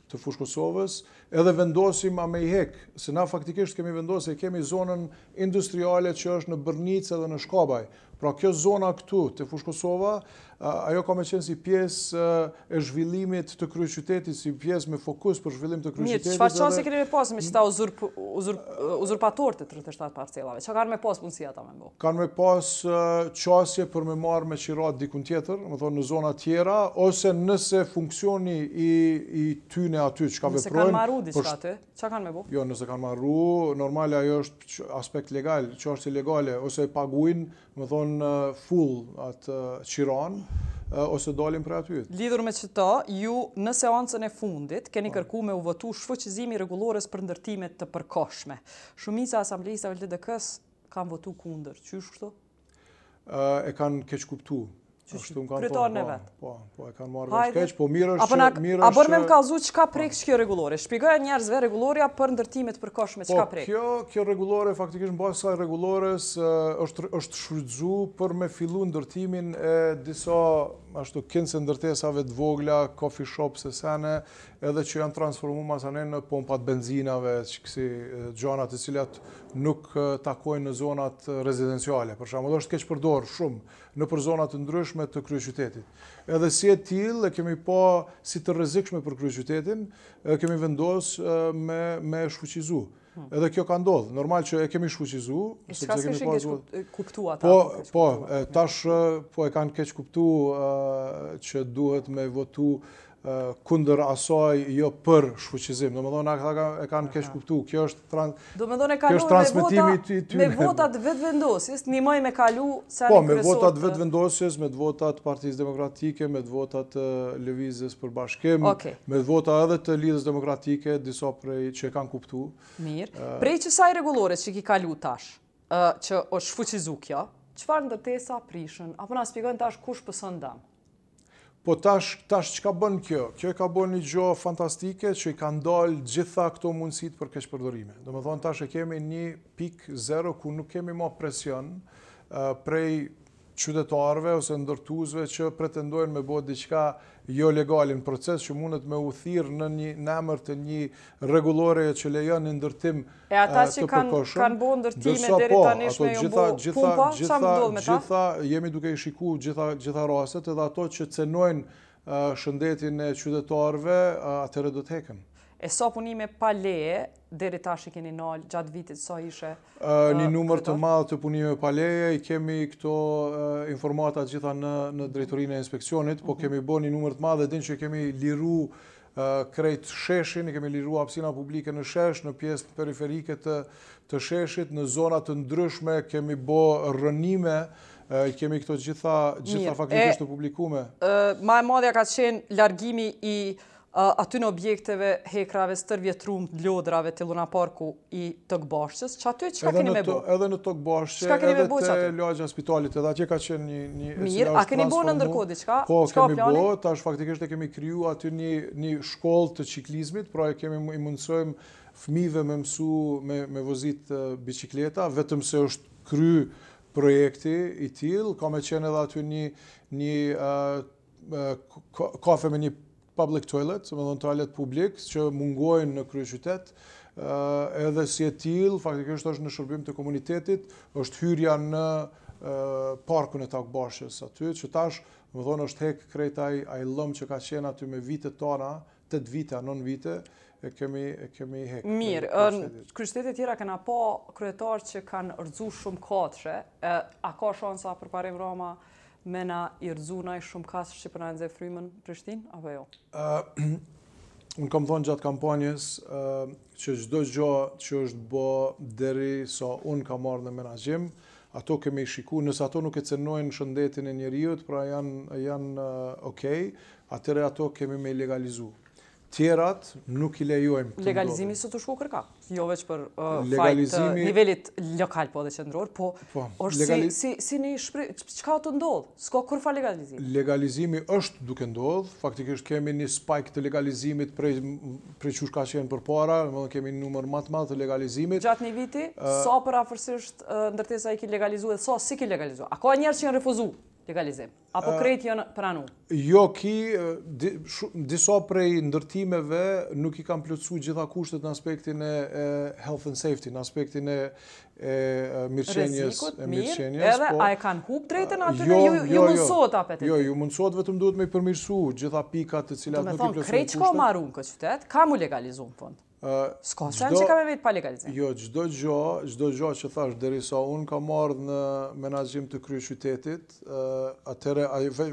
të fushë Kosovës, edhe vendosim a me i hek, se na faktikisht kemi vendosim e kemi zonën industriale që është në Bërnicë edhe në Shkabaj. Pra kjo zona këtu të fushë Kosova, ajo ka me qenë si pjesë e zhvillimit të kryë qytetit, si pjesë me fokus për zhvillim të kryë qytetit. Mirë, çfarë çonse keni me pas me çta uzurpator të 37 parcelave? Qa kanë me pas punësia ta me bë? Kanë me pas qasje për me marrë me qirat dikun tjetër, më thonë në zona tjera ose nëse funksioni i i tyne aty çka veprojnë. Nëse kanë marru diçka aty, çka kanë me bë? Jo, nëse kanë marru, normal ajo është aspekt legal, çështje ose full atë ose dalim për aty. Lidhur me qëta, ju në seancën e fundit keni po. kërku me u vëtu shfëqizimi regulores për ndërtimet të përkashme. Shumica asamblejisa vëllë të dëkës kanë votu kundër. Qështu? E kanë keqkuptu që shtu kanë e po, vetë. Po, po e kanë marrë në shkeq, po mirë është që... A bërë me më kazu që ka prejkë që kjo regulore? Shpigoja njerëzve regulorja për ndërtimet për koshme që ka prejkë? Po, kjo regulore, faktikisht në basaj regulores, është shrydzu për me fillu ndërtimin e disa ashtu kinë se ndërtesave të vogla, coffee shop, se sene, edhe që janë transformu masane në pompat benzinave, që kësi gjana të cilat nuk takojnë në zonat rezidenciale. Për shumë, edhe është keqë përdorë shumë në për zonat të ndryshme të kryë qytetit. Edhe si e tilë, e kemi po si të rezikshme për kryë qytetin, e kemi vendosë me, me shfuqizu. Hmm. Edhe kjo ka ndodhë, normal që e kemi shfuqizu. E që ka shkuqizu, e që Po, shkuqizu, e po e që po shkuqizu, e që ka shkuqizu, e që ka shkuqizu, që kundër asaj jo për shfuqizim. Do më e kanë kesh kuptu. Kjo është, trans... Do më e kanë me, me votat vetë vendosjes, një moj me kalu sa po, një kresot. Po, me votat vetë vendosjes, me votat partiz demokratike, me votat levizis për bashkim, me votat edhe të lidhës demokratike, disa prej që e kanë kuptu. Mirë. Prej që saj regulore që ki kalu tash, që është shfuqizu kjo, qëfar në dërtesa prishën, apo në aspikojnë tash kush pësëndamë? Po tash, tash që ka bën kjo, kjo e ka bën një gjo fantastike që i ka ndalë gjitha këto mundësit për keshë përdorime. Dhe më thonë tash e kemi një pik zero ku nuk kemi ma presion prej qytetarve ose ndërtuzve që pretendojnë me bëu diqka jo legalin proces që mundet me uthirë në një nëmër të një regulore që në ndërtim ata që kanë kanë bën ndërtime deri po, tani është jo shumë shumë shumë shumë shumë shumë shumë shumë shumë shumë shumë Gjitha, gjitha, gjitha, shumë shumë shumë shumë shumë shumë shumë shumë shumë atëre do të heken. E sa punime pa leje, dheri tash i keni nalë gjatë vitit, sa ishe? Një numër të madhë të punime pa leje, i kemi këto informata gjitha në drejtorinë e inspekcionit, po mhm. kemi bo një numër të madhë dhe din që kemi liru krejt sheshin, i kemi liru apsina publike në shesh, në pjesë periferike të sheshit, në zonat të ndryshme, kemi bo rënime, i kemi këto gjitha faktikisht të publikume. Ma e madhja ka qenë largimi i aty në objekteve hekrave së tërvjetrum të ljodrave të Luna Parku i këbashqës. që aty që ka keni me bu? Edhe në këbashqë, edhe të lojgjën spitalit, edhe atje ka qenë një... Mirë, a keni bu në ndërkodi, që ka plani? Po, kemi bu, ta është faktikisht e kemi kryu aty një shkoll të qiklizmit, pra e kemi i mundësojmë fmive me mësu me vozit bicikleta, vetëm se është kry projekti i tilë, ka me qenë edhe aty një kafe me një public toilet, të më dhënë toalet publik, që mungojnë në krye qytet, eh, edhe si e til, faktikisht është në shërbim të komunitetit, është hyrja në eh, parkun e takbashës aty, që tash, më dhënë është hek krejtaj i lëmë që ka qenë aty me vite tona, të vite, anon vite, e kemi, kemi hekë. Mirë, kryshtetit tjera kena po kryetarë që kanë rëzu shumë katëshe, eh, a ka shansa për parim Roma, me na i shumë kasë Shqipëra në zefrymën Prishtin, apo jo? Unë kam thonë gjatë kampanjës që gjdo gjo që është bo dheri sa unë kam marrë në menajim, ato kemi shiku, nësë ato nuk e cenojnë shëndetin e njëriut, pra janë okej, atëre ato kemi me legalizu tjerat nuk i lejojmë të Legalizimi së të shku kërka, jo veç për fajt uh, legalizimi... fajtë uh, nivellit lokal po dhe qëndror, po, po, është si, si, si një shpri, qka të ndodhë, s'ko kur fa legalizimi? Legalizimi është duke ndodhë, faktikisht kemi një spike të legalizimit prej, prej që shka qenë për para, kemi një numër matë matë të legalizimit. Gjatë një viti, uh, sa so për afërsisht ndërtesa i ki legalizu edhe so, si ki legalizu? A ka njerë që në refuzu? legalizim, apo krejt janë pranu? Jo, ki, disa prej ndërtimeve nuk i kam plëcu gjitha kushtet në aspektin e health and safety, në aspektin e mirqenjes. Rezikot, mirë, edhe po, a e kanë hup drejten atyre, jo, ju jo, jo. mundësot apetit? Jo, ju mundësot vetëm duhet me i përmirësu gjitha pikat të cilat nuk i plëcu kushtet. Dume thonë, krejt që ka marun këtë qytet, kam u legalizum, fëndë? Ska sen që ka me vetë pa legalizim? Jo, gjdo gjo, gjdo gjo që thash, dheri sa unë ka marrë në menazim të krye qytetit, atëre,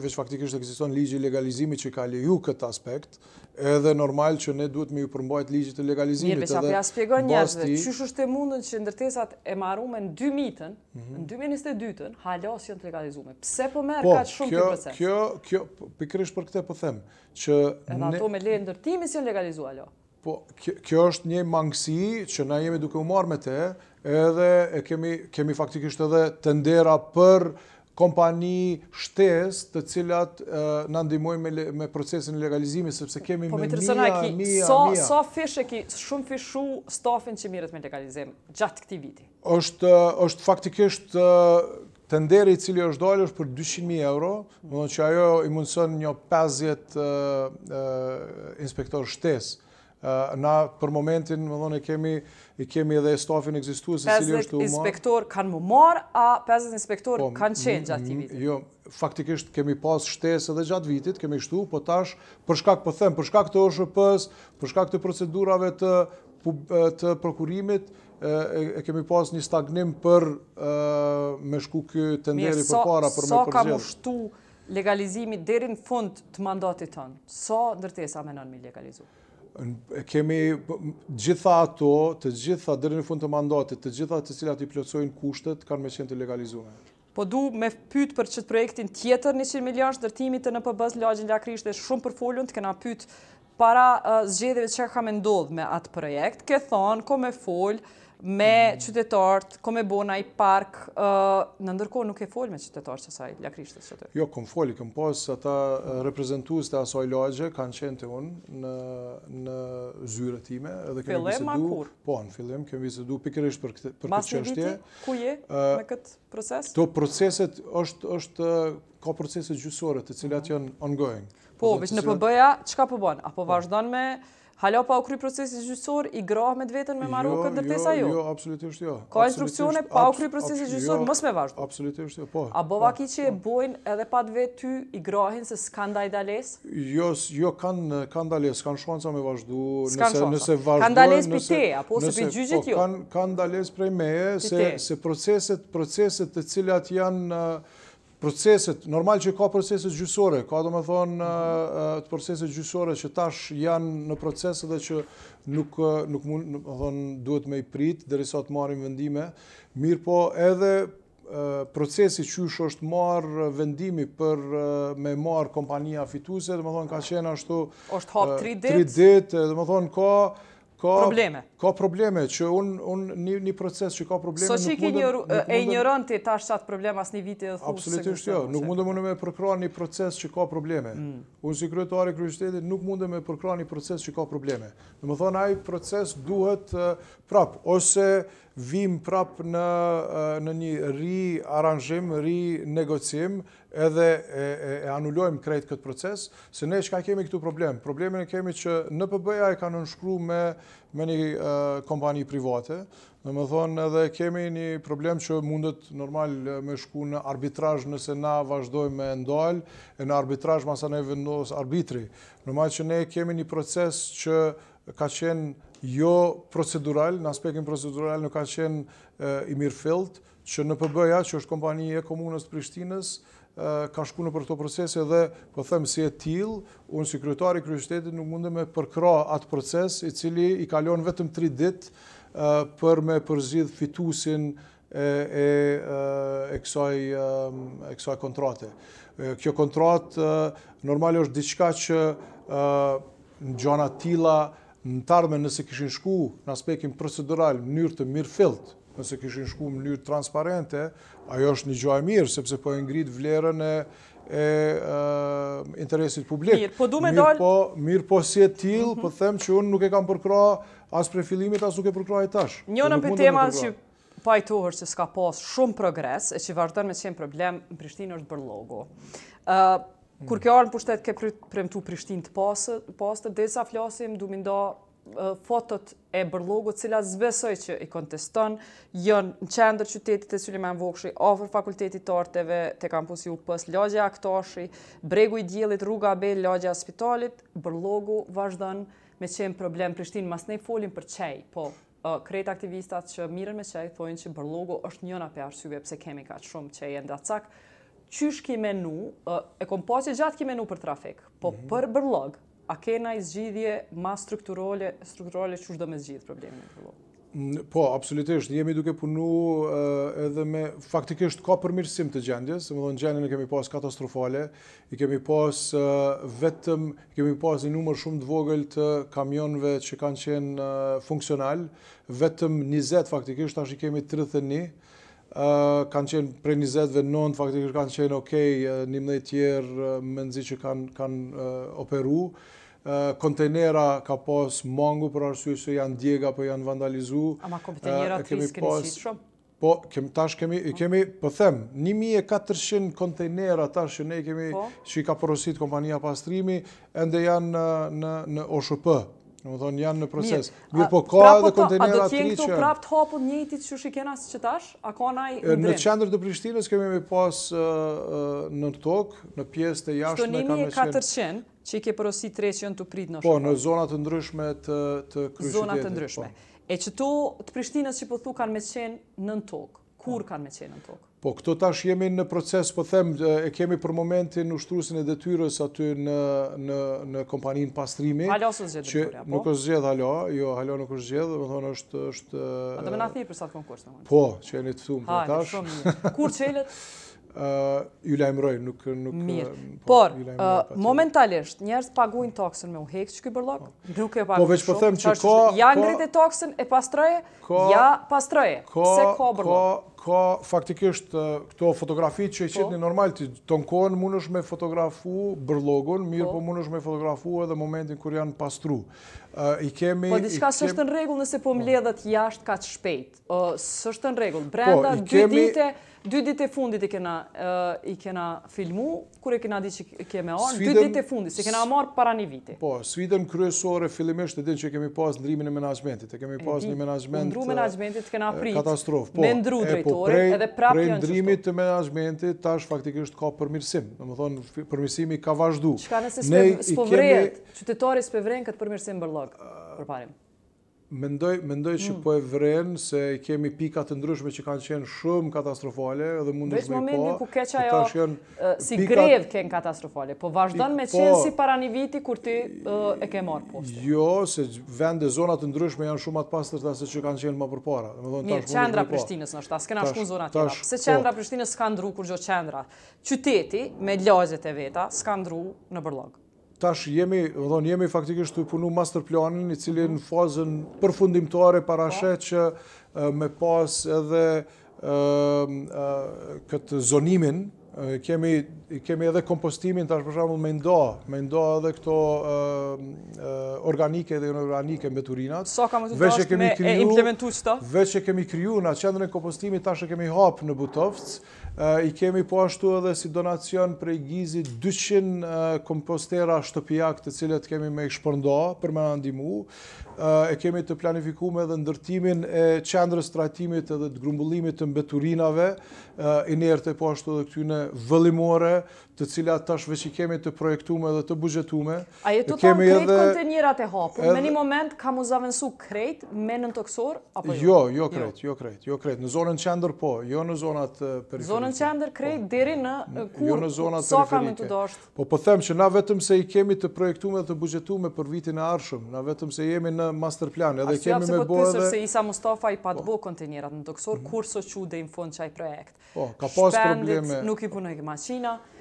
veç faktikisht e ligjë i legalizimi që ka leju këtë aspekt, edhe normal që ne duhet me ju përmbajt ligjit të legalizimit. Mirë, besa, pja spjegon njerëzve, që e mundën që ndërtesat e marume mhm. në 2 mitën, në 2022-ën, halos jënë të legalizume. Pse po merë po, ka të shumë të përse? Kjo, kjo, për po them, që... në ato me Po kjo, kjo është një mangësi që na jemi duke u marrë me të, edhe e kemi kemi faktikisht edhe tendera për kompani shtes të cilat na ndihmojnë me, me procesin e legalizimit sepse kemi po, me mia, mia, ki, mia, so mia. so fishë që shumë fishu stafin që merret me legalizim gjatë këtij viti. Është është faktikisht uh, tenderi i cili është dalë është për 200000 euro, domethënë mm. që ajo i mundson një 50 uh, uh, inspektor shtesë na për momentin, më dhënë, kemi, i kemi edhe stafin egzistu, se cili është të umarë. 50 inspektor kanë më marë, a 50 inspektor po, kanë qenë gjatë i vitit? Jo, faktikisht kemi pas shtesë edhe gjatë vitit, kemi shtu, po tash, përshkak për po them, përshkak të është pës, përshkak të procedurave të, të prokurimit, e, kemi pas një stagnim për me shku kjo tenderi nderi për para, për so, me përgjërë. Sa ka më shtu legalizimi derin fund të mandatit tënë? Sa ndërtesa menon me legalizu? kemi gjitha ato, të gjitha dhe në fund të mandatit, të gjitha të cilat i plëcojnë kushtet, kanë me qenë të legalizume. Po du me pytë për qëtë projektin tjetër, 100 milion shëndërtimit të në përbëz në lagjën lakrish dhe shumë për foljën, të kena pytë para zgjedeve që ka me ndodhë me atë projekt, ke thonë, ko me foljë, me mhm. qytetarët, ko e bona i park, në ndërko nuk e fol me qytetarët që saj lakrishtës që të? Jo, kom foli, kom pos, ata reprezentus të asaj lagje kanë qenë të unë në, në zyre time. Edhe kemi kur? Po, në fillim, kemi visedu pikërish për këtë, për këtë në viti, ku je me këtë proces? Këto proceset është, është ka proceset gjusore të cilat mhm. janë ongoing. Po, veç në përbëja, qka përbën? Po Apo po. vazhdon me... Halo pa u kry procesi gjysor, i grah me vetën me marrë këtë ndërtesa jo, jo, jo, absolutisht jo. Ka instruksione pa u kry procesi gjysor, jo, mos me vazhdo. Absolutisht jo, po. A bova po, që e po. bojnë edhe pa vetë ty i grahin se s'kan i dales? Jo, jo kan kan dalë, s'kan me vazhdu, nëse nëse Kanë dales për te, apo se pi gjyqjet po, jo. Kanë kan kan prej meje se se proceset, proceset të cilat janë Proceset, normal që ka proceset gjysore, ka do më thonë të proceset gjysore që tash janë në proceset dhe që nuk mund, në thonë, duhet me i prit, dhe risa të marim vendime, mirë po edhe procesi që është është marë vendimi për me marë kompania fituse, dhe më thonë, ka qenë ashtu... është hapë 3 dit, dhe më thonë, ka probleme. Ka probleme, që unë un, një, proces që ka probleme... So që ki e një rëndë të tash qatë probleme asë një vitë e dhuzë? Absolutisht jo, nuk mundë më në me përkra një proces që ka probleme. Mm. Unë si kryetari kryeshtetit nuk mundë me përkra një proces që ka probleme. Në më thonë, ajë proces duhet uh, ose vim prap në, në një ri aranjim, ri negocim, edhe e anullojmë krejt këtë proces, se ne që ka kemi këtu problem? Problemin e kemi që në PB-ja e ka nënshkru me me një kompani private, në më thonë edhe kemi një problem që mundet normal me shku në arbitraj nëse na vazhdojmë me ndalë, e në arbitraj masa ne vendosë arbitri. Në që ne kemi një proces që ka qenë jo procedural, në aspektin procedural në ka qenë i mirë fillt, që në PB-ja, që është kompani e komunës të Prishtinës, ka shkune për këto procese dhe për po them si e til, unë si kryetari kryeshtetit nuk mundë me përkra atë proces i cili i kalon vetëm 3 dit për me përzidh fitusin e kësaj kontrate. Kjo kontrat normali është diçka që në gjana tila në tarme nëse këshin shku në aspekin procedural në njërë të mirë filtë, nëse këshin shku më njërë transparente, ajo është një gjojë mirë, sepse po e ngritë vlerën e interesit publik. Mirë, po, po Mirë po si e tilë, po them që unë nuk e kam përkra asë pre filimit, asë nuk e përkra e tashë. Një në për tema që pajtuhër që s'ka pas shumë progres e që vazhdojnë me qenë problem në Prishtinë është bërë logo. Kur mm. kjo arën për shtetë ke premtu Prishtinë të pasë, dhe sa flasim du me fotot e bërlogu, cila zbesoj që i konteston, jënë në qendër qytetit e Suleman Vokshi, ofër fakultetit të arteve të kampusi u pës lëgja Aktoshi, bregu i djelit rruga be, lëgja Spitalit, bërlogu vazhdan me qenë problem Prishtinë, mas ne folim për qej, po kretë aktivistat që mirën me qej, thojnë që bërlogu është njëna për arsyve pse kemi ka që shumë qej e ndatësak, qysh ki menu, e kom që gjatë ki menu për trafik, po mhm. për bërlogë, A kena i zgjidhje ma strukturole, strukturole që shdo me zgjidh problemin e përlo? Po, absolutisht, jemi duke punu eh, edhe me, faktikisht ka përmirësim të gjendjes, më dhënë gjendjen e kemi pas katastrofale, i kemi pas eh, vetëm, i kemi pas një numër shumë të vogël të kamionve që kanë qenë eh, funksional, vetëm 20 faktikisht, ashtë i kemi 31, kanë qenë prej 20-ve 9, faktikisht kanë qenë okej, okay, një tjerë me menzi që kanë, kanë operu, kontenera ka pas mangu për arsujë se janë djega për janë vandalizu. Ama kontenera të riskë në qitë shumë? Po, tash kemi, kemi po them, 1400 kontenera tash që ne kemi, po. që i ka porosit kompania pastrimi, ende janë në, në, në OSHP, Në më thonë janë në proces. Mirë, po ka edhe po kontenera të tri që... A do qenë këtu prapë të hapën njëti që shikena si që tash? A ka naj në drejnë? Në qendrë të Prishtinës kemi me pas në tokë, në pjesë të jashtë me kamë qenë... Shtonimi e 400 që i ke përosi 300 të pritë në shumë. Po, në zonat të ndryshme të kryshqitetit. Zonat të ndryshme. Po. E që tu të Prishtinës që po thu kanë me qenë në tokë, kur kanë me qenë në tokë? Po, këto tash jemi në proces, po them, e kemi për momentin ushtrusin e detyres aty në, në, në kompaninë pastrimi. Halo së zgjedhë dhe kërja, po? Nuk është zgjedhë halo, jo, halo nuk është zgjedhë, më thonë është... është a dhe me në thirë për sa të konkurs në mund? Po, që e një të thumë, po tash. Kur qelet? ju lajmëroj, nuk... Mirë, po, por, momentalisht, njerës paguin toksën me u hekës që këj bërlog, nuk po. e po, paguin shumë. veç po them që Ja ngrit e toksën e pastroje, ja pastroje, se ka bërlog. Ka faktikisht këto fotografi që i qitë një normal, të në kohën mund është me fotografu bërlogun, mirë po mund është me fotografu edhe momentin kër janë pastru. I kemi... Po, diska së është në regull nëse po më ledhët jashtë ka të shpejt. Së është në regull, brenda, dy dite dy ditë e fundit i kena i kena filmu kur e kena di që kemë ardhur dy ditë e fundit se kena marr para një viti. Po, sfidën kryesore fillimisht e din që kemi pas ndryrimin e menaxhmentit, e kemi pas një menaxhment. menaxhmentit kena prit. Katastrofë, po. e po, prej, ndrimit të janë. ta të menaxhmentit tash faktikisht ka përmirësim. Domethënë përmirësimi ka vazhduar. Çka nëse ne spe, kemi... vret, qytetari spe këtë përmirësim bërllog. Uh, përparim. Mendoj, mendoj që mm. po e vren se kemi pika të ndryshme që kanë qenë shumë katastrofale dhe mund të shmej po. Vetëm momentin ku keq ajo si grev kanë katastrofale, po vazhdon me po, qenë si para një viti kur ti e ke marr postën. Jo, se vende zona të ndryshme janë shumë më të pastërta se që kanë qenë më përpara. Domethënë tash qendra e Prishtinës po. është, kena shku zona tjera. Se po. qendra e Prishtinës s'ka ndru kur gjo qendra? Qyteti me lagjet e veta s'ka ndru në Bërllog. Tash jemi, dhe jemi faktikisht të punu master planin, i cili në fazën përfundimtare parashe që me pas edhe këtë zonimin kemi kemi edhe kompostimin tash për shembull me ndo, me ndo edhe këto uh, uh, organike dhe inorganike me turinat. Sa kam të thosh me e implementu këto? Vetë që kemi kriju në qendrën e kompostimit tash e kemi hap në Butovc, uh, i kemi po ashtu edhe si donacion prej Gizi 200 uh, kompostera shtëpiak të cilët kemi me shpërndar për më ndihmu e kemi të planifikume dhe ndërtimin e qendrës të ratimit edhe të grumbullimit të mbeturinave, inerte po ashtu dhe këtyne vëllimore, të cilat tash veç i kemi të projektume dhe të bugjetume. A jetu tonë krejt edhe... e hapur, me një moment ka mu zavensu krejt me në toksor, apo jo? jo? Jo, jo krejt, jo, krejt, jo krejt. Në zonën qender po, jo në zonat periferike. Zonën qender po. krejt, deri në jo, kur, jo në zonat sa ka me të doshtë. Po po them që na vetëm se i kemi të projektume dhe të bugjetume për vitin e arshëm, na vetëm se jemi në master plan, edhe kemi me bërë po edhe... Asë se Isa Mustafa i patë po. bo kontenjirat në mhm. kur që dhe i në projekt? Po, ka pas Shpendit, nuk i punoj këmashina... Po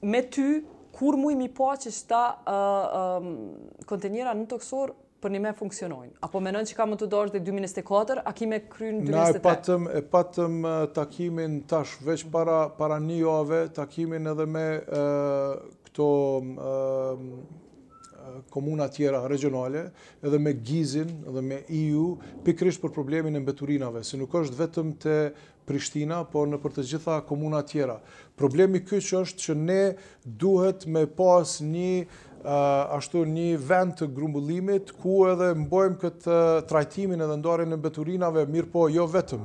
me ty, kur mu i mi pa që shta uh, um, kontenjera në toksor, për një me funksionojnë? Apo menon që ka më të dorë dhe 2004, a ki me kry në 2008? Na e patëm, e patëm uh, takimin tash veç para, para një jove, takimin edhe me uh, këto um, uh, komuna tjera regionale, edhe me Gizin, edhe me EU, pikrisht për problemin e mbeturinave, se nuk është vetëm të Prishtina, po në për të gjitha komuna tjera. Problemi kështë që është që ne duhet me pas një ashtu një vend të grumbullimit, ku edhe mbojmë këtë trajtimin edhe ndarën e beturinave, mirë po jo vetëm,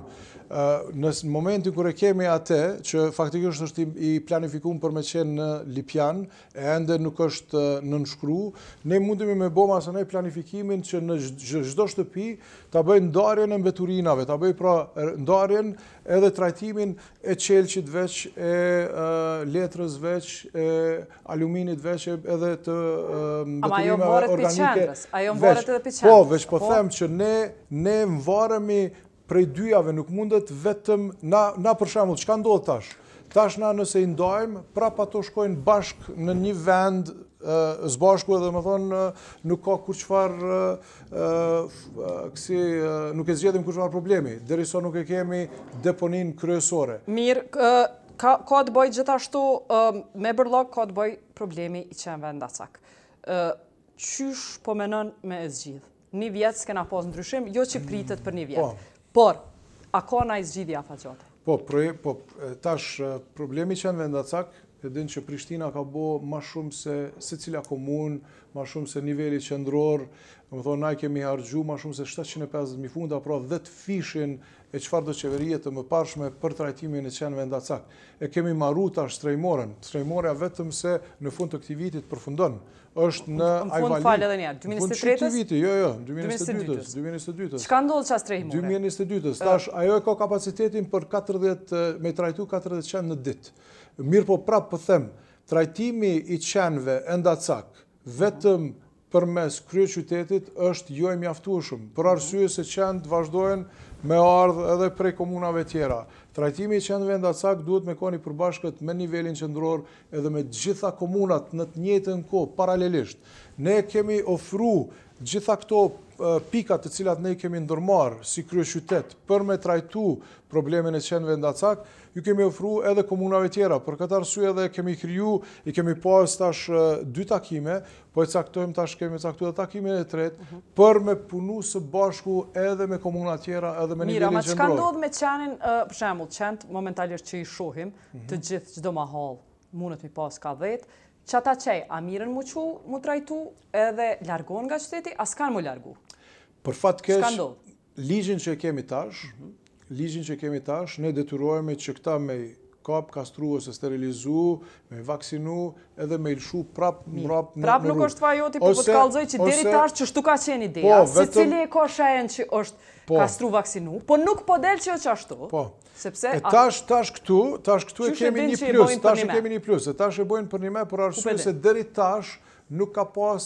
në momentin kërë kemi atë, që faktikisht është i planifikum për me qenë në Lipjan, e ende nuk është në nënshkru, ne mundemi me bo masë nëjë planifikimin që në gjdo shtëpi të bëjë ndarjen e mbeturinave, të bëjë pra ndarjen edhe trajtimin e qelqit veç, e letrës veç, e aluminit veç, edhe të mbeturinave organike Ama jo mbore të piqendrës, ajo mbore të piqendrës. Po, veç po, po them që ne mvaremi prej dyjave nuk mundet vetëm na, na për shembull çka ndodh tash? Tash na nëse i ndojmë, pra ato shkojnë bashk në një vend zbashku edhe më thonë nuk ka kur qëfar kësi nuk e zgjedim kur qëfar problemi, dheri so nuk e kemi deponin kryesore. Mirë, ka, ka të bëjt gjithashtu me bërlog, ka të bëjt problemi i qenë venda cak. Qysh po menon me e zgjidh? Një vjetë s'kena pas në ndryshim, jo që pritet për një vjetë. Po. Por, a ka në izgjidhi apa gjatë? Po, po tash problemi që në vendat e din që Prishtina ka bo ma shumë se se cila komunë, ma shumë se nivelli qëndror, Domethënë thonë, na kemi hargju ma shumë se 750.000 funda, pra të fishin e çfarë do qeveria të parshme për trajtimin e qenëve cak. E kemi marru tash strejmorën, strejmorja vetëm se në fund të këtij viti të përfundon. Është në Ajvali. Në fund edhe një, 2023-s. Viti, jo, jo, 2022-s, 2022-s. Çka ndodh çast strejmorë? 2022 të tash ajo e ka kapacitetin për 40 me trajtu 40 qenë në ditë. Mirë po prapë po them, trajtimi i qenëve ndacak vetëm për mes krye qytetit është jo e për arsye se qenë të vazhdojnë me ardhë edhe prej komunave tjera. Trajtimi i qenë vendatësak duhet me koni përbashkët me nivelin qëndror edhe me gjitha komunat në të në ko, paralelisht. Ne kemi ofru gjitha këto pikat të cilat ne kemi ndërmarë si krye qytet për me trajtu problemin e qenë vendatësak, ju kemi ofru edhe komunave tjera. Për këtë arsye edhe kemi kriju, i kemi pas tash dy takime, po e caktojmë tash kemi caktu takimin e tret, mhm. për me punu së bashku edhe me komunat tjera edhe me Mira, ma që ka ndodhë me qenin, për që qenë momentalisht që i shohim, të mhm. gjithë gjithë ma halë, mundët mi pas ka dhejtë, që ata qej, a mirën mu që mu trajtu edhe largon nga qëteti, a s'kanë mu largu? Për fatë kesh, ligjin që kemi tash, mhm. ligjin që kemi tash, ne detyruajme që këta me kap, kastruo se sterilizu, me vaksinu edhe me ilshu prap mrap në Prap nuk është vajoti, po po të që deri tash që shtu ka qenë ideja, po, si cili e ka shajen që është po. kastru vaksinu, po nuk po del që është ashtu. Po. Sepse e tash tash këtu, tash këtu e kemi një plus, tash e kemi një plus, e tash e bojnë për një më për arsye se deri tash nuk ka pas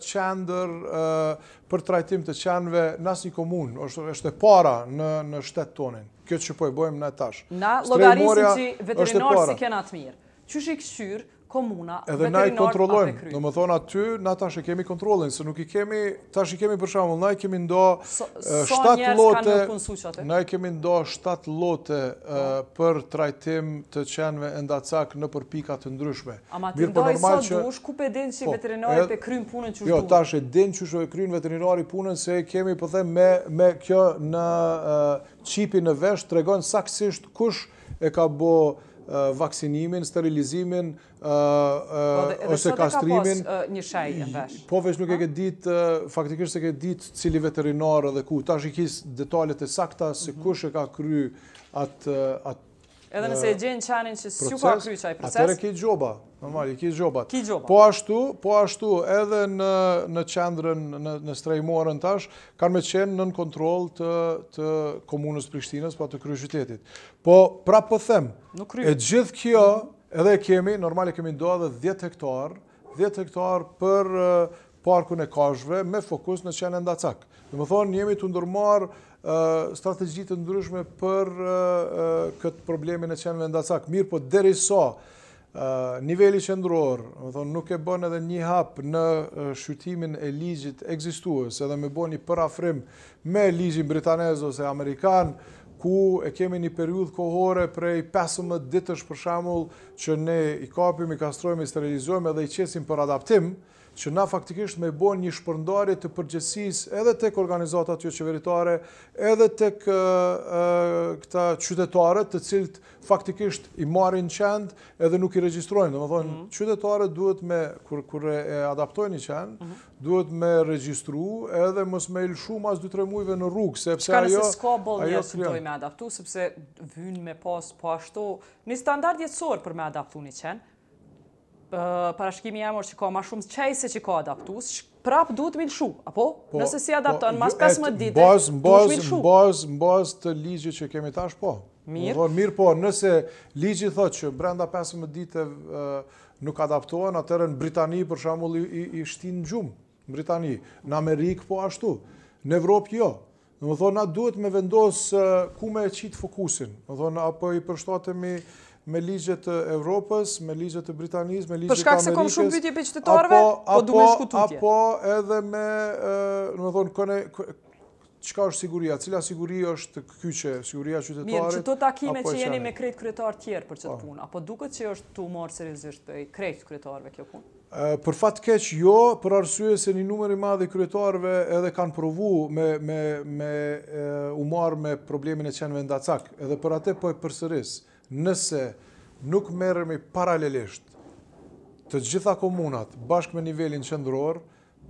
qender qendër për trajtim të qenve në asnjë komunë, është është e para në në shtetin tonë kjo që pojë bojmë në tash. Na, logarizim që veterinarë si kena të mirë. Qështë i këshyrë, komuna, edhe na i kontrollojmë. Do të thonë aty na tash e kemi kontrollin, se nuk i kemi tash i kemi për shembull, na i kemi ndo 7 so, so lote. Na i kemi ndo 7 lote po. për trajtim të qenve endacak në përpika të ndryshme. Ama ti ndoj sa dush ku pe din si po, veterinari e, kryn punën çu. Jo, tash e din çu e kryn veterinari punën se kemi po them me me kjo në uh, qipi në vesh tregon saksisht kush e ka bë vaksinimin, sterilizimin po, ose kastrimin. Edhe sot e ka pos një shajnë vesh. Po vesh nuk e këtë ditë, faktikisht se këtë ditë cili veterinarë dhe ku. Ta shikis detalet e sakta se mhm. kush e ka kry atë Edhe nëse e gjenë qanin që s'ju ka kryqaj proces. Atere ki gjoba, normal, ki gjoba. Ki gjoba. Po ashtu, po ashtu, edhe në, në qendrën, në, në strejmorën tash, kanë me qenë nën kontrol të, të komunës Prishtinës, pa të kryu qytetit. Po, pra po them, e gjithë kjo, edhe e kemi, normal e kemi ndohë dhe 10 hektar, 10 hektar për, parkun e kashve me fokus në qenë cak. Dhe më thonë, jemi të ndurmar strategjit të ndryshme për këtë problemin e qenëve ndacak. Mirë po, deri sa, niveli qëndror, më thonë, nuk e bën edhe një hap në shqytimin e ligjit egzistuës, edhe me bën një përafrim me ligjin britanez ose amerikan, ku e kemi një periud kohore prej 15 ditësh për shamull që ne i kapim, i kastrojmë, i sterilizojmë edhe i qesim për adaptim, që na faktikisht me bon një shpërndarje të përgjësis edhe tek organizatat të jo qeveritare, edhe tek këta qytetarët të cilët faktikisht i marin qend edhe nuk i registrojnë. Në më mhm. thonë, qytetarët duhet me, kur e adaptojnë i qend, mhm. duhet me registru edhe mos me ilshu mas 2-3 mujve në rrugë. Shka nëse s'ka bol një të doj me adaptu, sepse vynë me pas pashtu, po një standard jetësor për me adaptu një qendë, parashkimi jam është që ka ma shumë qaj se që ka adaptus, prap duhet të milshu, apo? Po, nëse si adaptan, po, mas 15 dite, du të milshu. Bazë, bazë, bazë të ligjë që kemi tash, po. Mirë? Mirë, po, nëse ligjë thot që brenda 15 dite nuk adaptohen, atërë në Britani, për shambull, i shtinë në gjumë, në Britani, në Amerikë, po ashtu, në Evropë, jo. Në më thonë, na duhet me vendosë ku me e qitë fokusin, në thonë, apo i përshtatemi me ligjet të Evropës, me ligjet të Britanisë, me ligjet të Amerikës. Për shkak se kom shumë pyetje për qytetarëve, po duhet shkututje. Apo edhe me, do të thonë, kënë çka është siguria, cila siguri është kyçe, siguria qytetare. Mirë, të takime që jeni me krejt kryetar tjerë për qëtë po. punë, apo duket që është të umarë seriozisht për krejt kryetarëve kjo punë? Për fat keq jo, për arsye se një numër i madh i kryetarëve edhe kanë provu me me me u marr me problemin e qenëve ndacak, edhe për atë po e përsëris nëse nuk merremi i paralelisht të gjitha komunat bashkë me nivelin qëndror,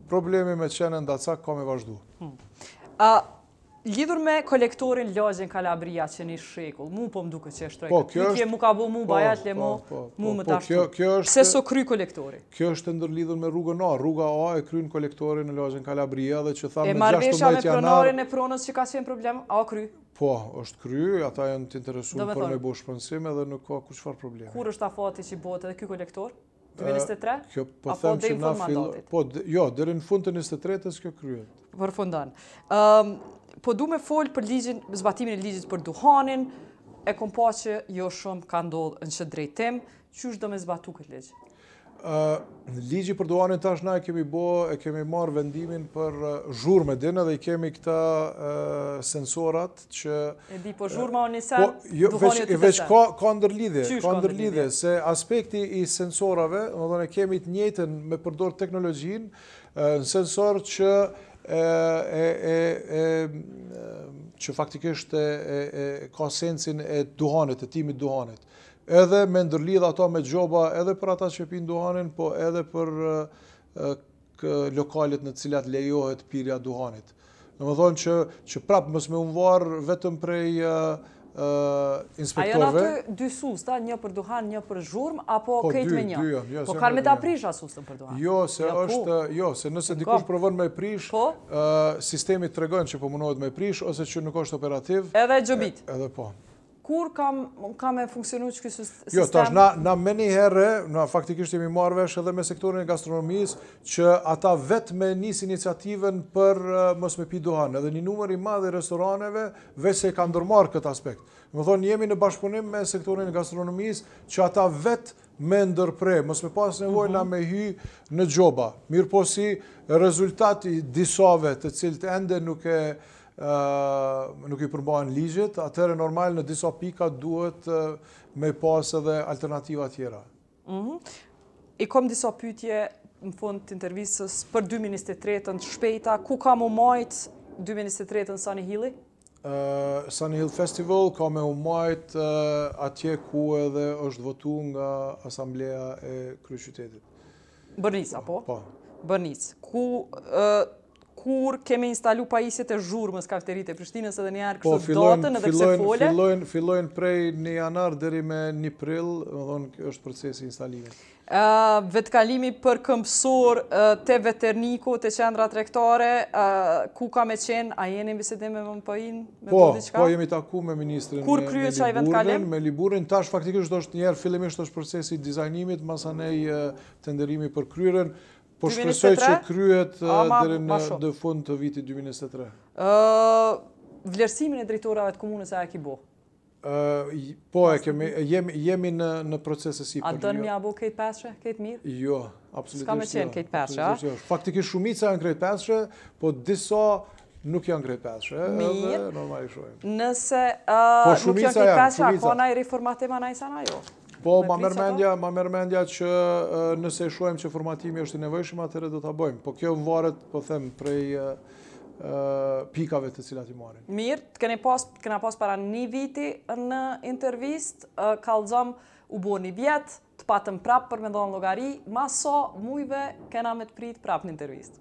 problemi me qene ndaca ca ka me vazhdu. Hmm. A... Lidhur me kolektorin Lajën Kalabria që një shekull, mu po më duke që është po, trajtë, kjo është. mu ka bu mu po, bajat le po, mu mu më të so kry kolektori? Kjo është të ndërlidhur me rrugën A, rruga A e kry në kolektorin në Lajën Kalabria dhe që thamë në 16 janar... E marvesha me pronarin e pronës që ka qenë problem, A kry? Po, është kryu, ata janë të interesuar për me bësh përnësime dhe nuk ka ku qëfar probleme. Kur është afati që i bote dhe kjo kolektor? 2023? Kjo po për them që Po, jo, në fund të 2023-ës kjo kryu. Për fundan. Po du me folë për ligjin, zbatimin e ligjit për duhanin, e kom po që jo shumë ka ndodhë në që drejtim, që është do me zbatu këtë ligjit? ligji për duanin tash na e kemi bo, e kemi marrë vendimin për zhurme dinë dhe i kemi këta sensorat që... E di, po zhurma o nisa po, jo, veç, të të veç, Ka, ka ndërlidhe, ka ndërlidhe, se aspekti i sensorave, në dhe ne kemi të njëtën me përdor teknologjin, në sensor që e, e, që faktikisht e, ka sensin e duhanit, e timit duhanit edhe me ndërlidh ato me xhoba edhe për ata që pin duhanin, po edhe për lokalit lokalet në të cilat lejohet pirja e duhanit. Domethënë që që prap mos më unvar vetëm prej inspektorve. inspektorëve. A janë ato dy susta, një për duhan, një për zhurm apo po, këtë me një? Dy, janë, jo, po kanë me ta prisha sustën për duhan. Jo, se ja, është, jo, se nëse dikush provon me prish, po? e, sistemi tregon që po me prish ose që nuk është operativ. Edhe xhobit. Edhe po. Kur kam e funksionu që kësë sistem? Jo, tash, na meni herë, na faktikisht jemi marvesh edhe me sektorin e gastronomisë, që ata vetë me njës iniciativen për mos me piduhanë, edhe një numër i madhe i restoraneve, vese se ka ndërmarë këtë aspekt. më thonë, jemi në bashkëpunim me sektorin e gastronomisë, që ata vetë me ndërpre, mos me pas nevoj mhm. na me hy në gjoba. Mirë po si rezultati disove të cilët ende nuk e nuk i përbohen ligjet, atër e normal në disa pika duhet me pas edhe alternativa tjera. Mhm. I kom disa pytje në fund të intervjisës për 2023 të shpejta, ku ka u majtë 2023 në të Sunny Hilli? Sunny Hill Festival ka me u majtë atje ku edhe është votu nga Asamblea e Kryqytetit. Bërnisa, po? Po. Bërnisa, ku kur kemi instalu pajisjet e zhurmës kafterit e Prishtinës edhe njerë kështë po, fillojn, dotën edhe fillojn, pse fole? fillojnë, fillojnë prej një janar dheri me një prillë, më dhonë është procesi instalimit. Uh, vetkalimi për këmpsor të veterniku, të qendra trektare, ku ka me qenë, a jeni në me më më pëjin? Po, po, jemi taku me ministrin Kur kryo që i Me Liburin, tash faktikisht është njerë, fillimisht është procesi dizajnimit, masanej ne uh, tenderimi për kryrën, Po shpresoj që kryhet dhe fund të viti Ë Vlerësimin e dritorave të komunës a e ke bo? Po e kemi jemi në proces e si. A tërën jo, me jo, a bo këjtë peshë? Këjtë mirë? Jo, absolutisht. jo. kam e qenë këjtë peshë. Faktikisht shumica janë këjtë peshë, po diso nuk janë këjtë normalisht Mirë. Nëse po nuk janë këjtë peshë, a kona i reformatema na i sana? Jo. Po, ma mërmendja, ma mërmendja që nëse shuajmë që formatimi është i nevojshëm, atëre do të abojmë. Po, kjo më varet, po them, prej pikave të cilat i marim. Mirë, të këna pas para një viti në intervist, kalëzëm u bo një vjetë, të patëm prapë për me dhonë logari, maso mujve këna me të pritë prapë në intervist.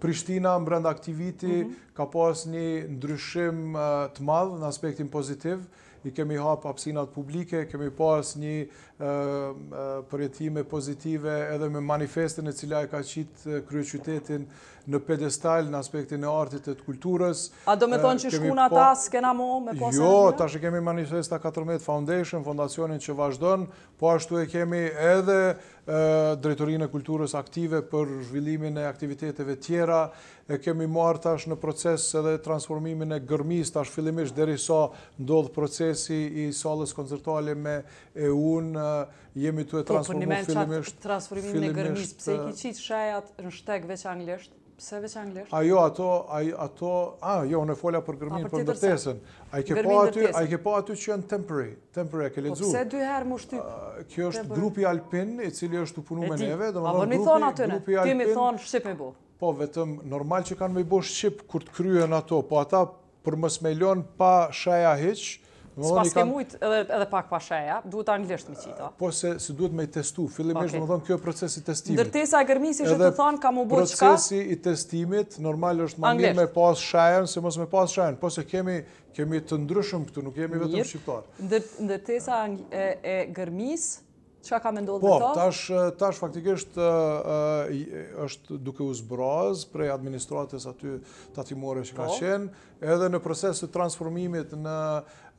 Prishtina më brenda këti viti mhm. ka pas një ndryshim të madhë në aspektin pozitiv, i kemi hap apsinat publike, kemi pas një përjetime pozitive edhe me manifestin e cila e ka qitë kryoqytetin në pedestal në aspektin e artit e të kulturës. A do me thonë eh, që shkuna po- ta s'kena mo me posa? Jo, ta shë kemi manifesta 14 Foundation, fondacionin që vazhdojnë, po ashtu e kemi edhe eh, drejtorinë e kulturës aktive për zhvillimin e aktiviteteve tjera, e kemi marrë tash në proces edhe transformimin e gërmis, tash fillimisht dheri sa ndodhë procesi i salës koncertuale me e unë, eh, jemi të e transformu fillimisht... Po për një menë që transformimin e gërmis, pëse i këqit shajat në shtekve që Se veç anglisht. A jo, ato, ato, a jo, në fola për gërmin për ndërtesën. A i ke po aty, a i ke po aty që janë temporary. Temporary, ke lezu. Po Pse dy herë më shtypë? Kjo është grupi Alpin, i cili është të punu me neve. A vërë po, një thonë atyne, ti mi thonë Shqip me bo. Po, vetëm, normal që kanë me bo Shqip, kur të kryen ato, po ata për mësmelion pa shaja heqë, Së pas ke mujt edhe pak pasheja, duhet anglisht me qita. Po se duhet me i testu, fillimisht më dhënë kjo procesi i testimit. Ndërtesa e gërmisi që të thonë ka mu bërë qka? Procesi i testimit, normal është më një me pas shajën, se mos me pas shajën, po se kemi të ndryshëm këtu, nuk kemi vetëm shqiptar. Ndërtesa e gërmis, qka ka me ndodhë dhe ta? Po, tash faktikisht është duke u zbraz prej administratës aty tatimore që ka po. qenë, edhe në proces të transformimit në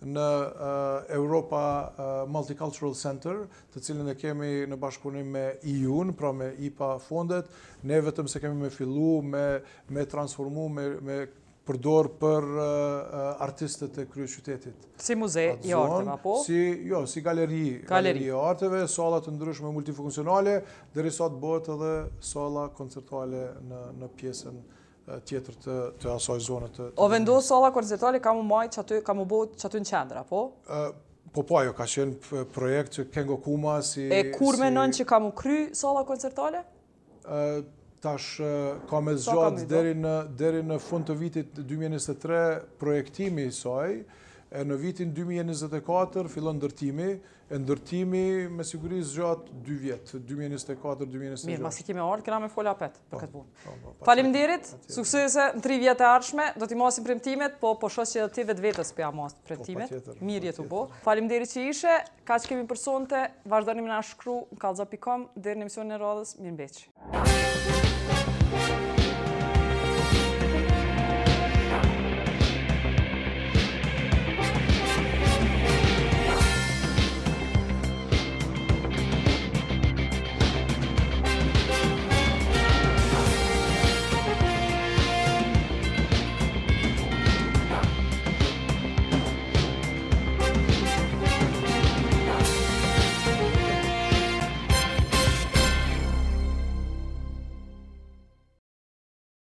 në eh, Europa eh, Multicultural Center, të cilin e kemi në bashkëpunim me IUN, pra me IPA fondet, ne vetëm se kemi me fillu, me transformu, me përdor për eh, artistët e kryo qytetit. Si muze i arteve, apo? Jo, si galeri i arteve, salat të ndryshme multifunkcionale, dhe sot bëhet edhe salat koncertuale në pjesën tjetër të, të asaj zonët. Të, o vendosë sala korzitali ka mu majtë që aty, ka mu bo që aty në qendra, po? Po po, ajo ka qenë projekt që Kengo Kuma si... E kur si... menon që ka mu kry sala koncertale? tash ka me zgjat deri në deri në fund të vitit 2023 projektimi i saj e në vitin 2024 fillon ndërtimi, e ndërtimi me siguri zgjat 2 vjetë, 2024-2026. Mirë, ma si kemi orë, këna me fola pet për po, këtë punë. Po, po, Falim suksese në 3 vjetë e arshme, do t'i masim premtimet, po po shos që dhe ti vetë vetës për jam masë premtimet, mirë jetë u bo. Falim që ishe, ka që kemi përsonte, vazhdojnë me nashkru në kalza.com, dirë në emisionin e radhës, mirë në beqë.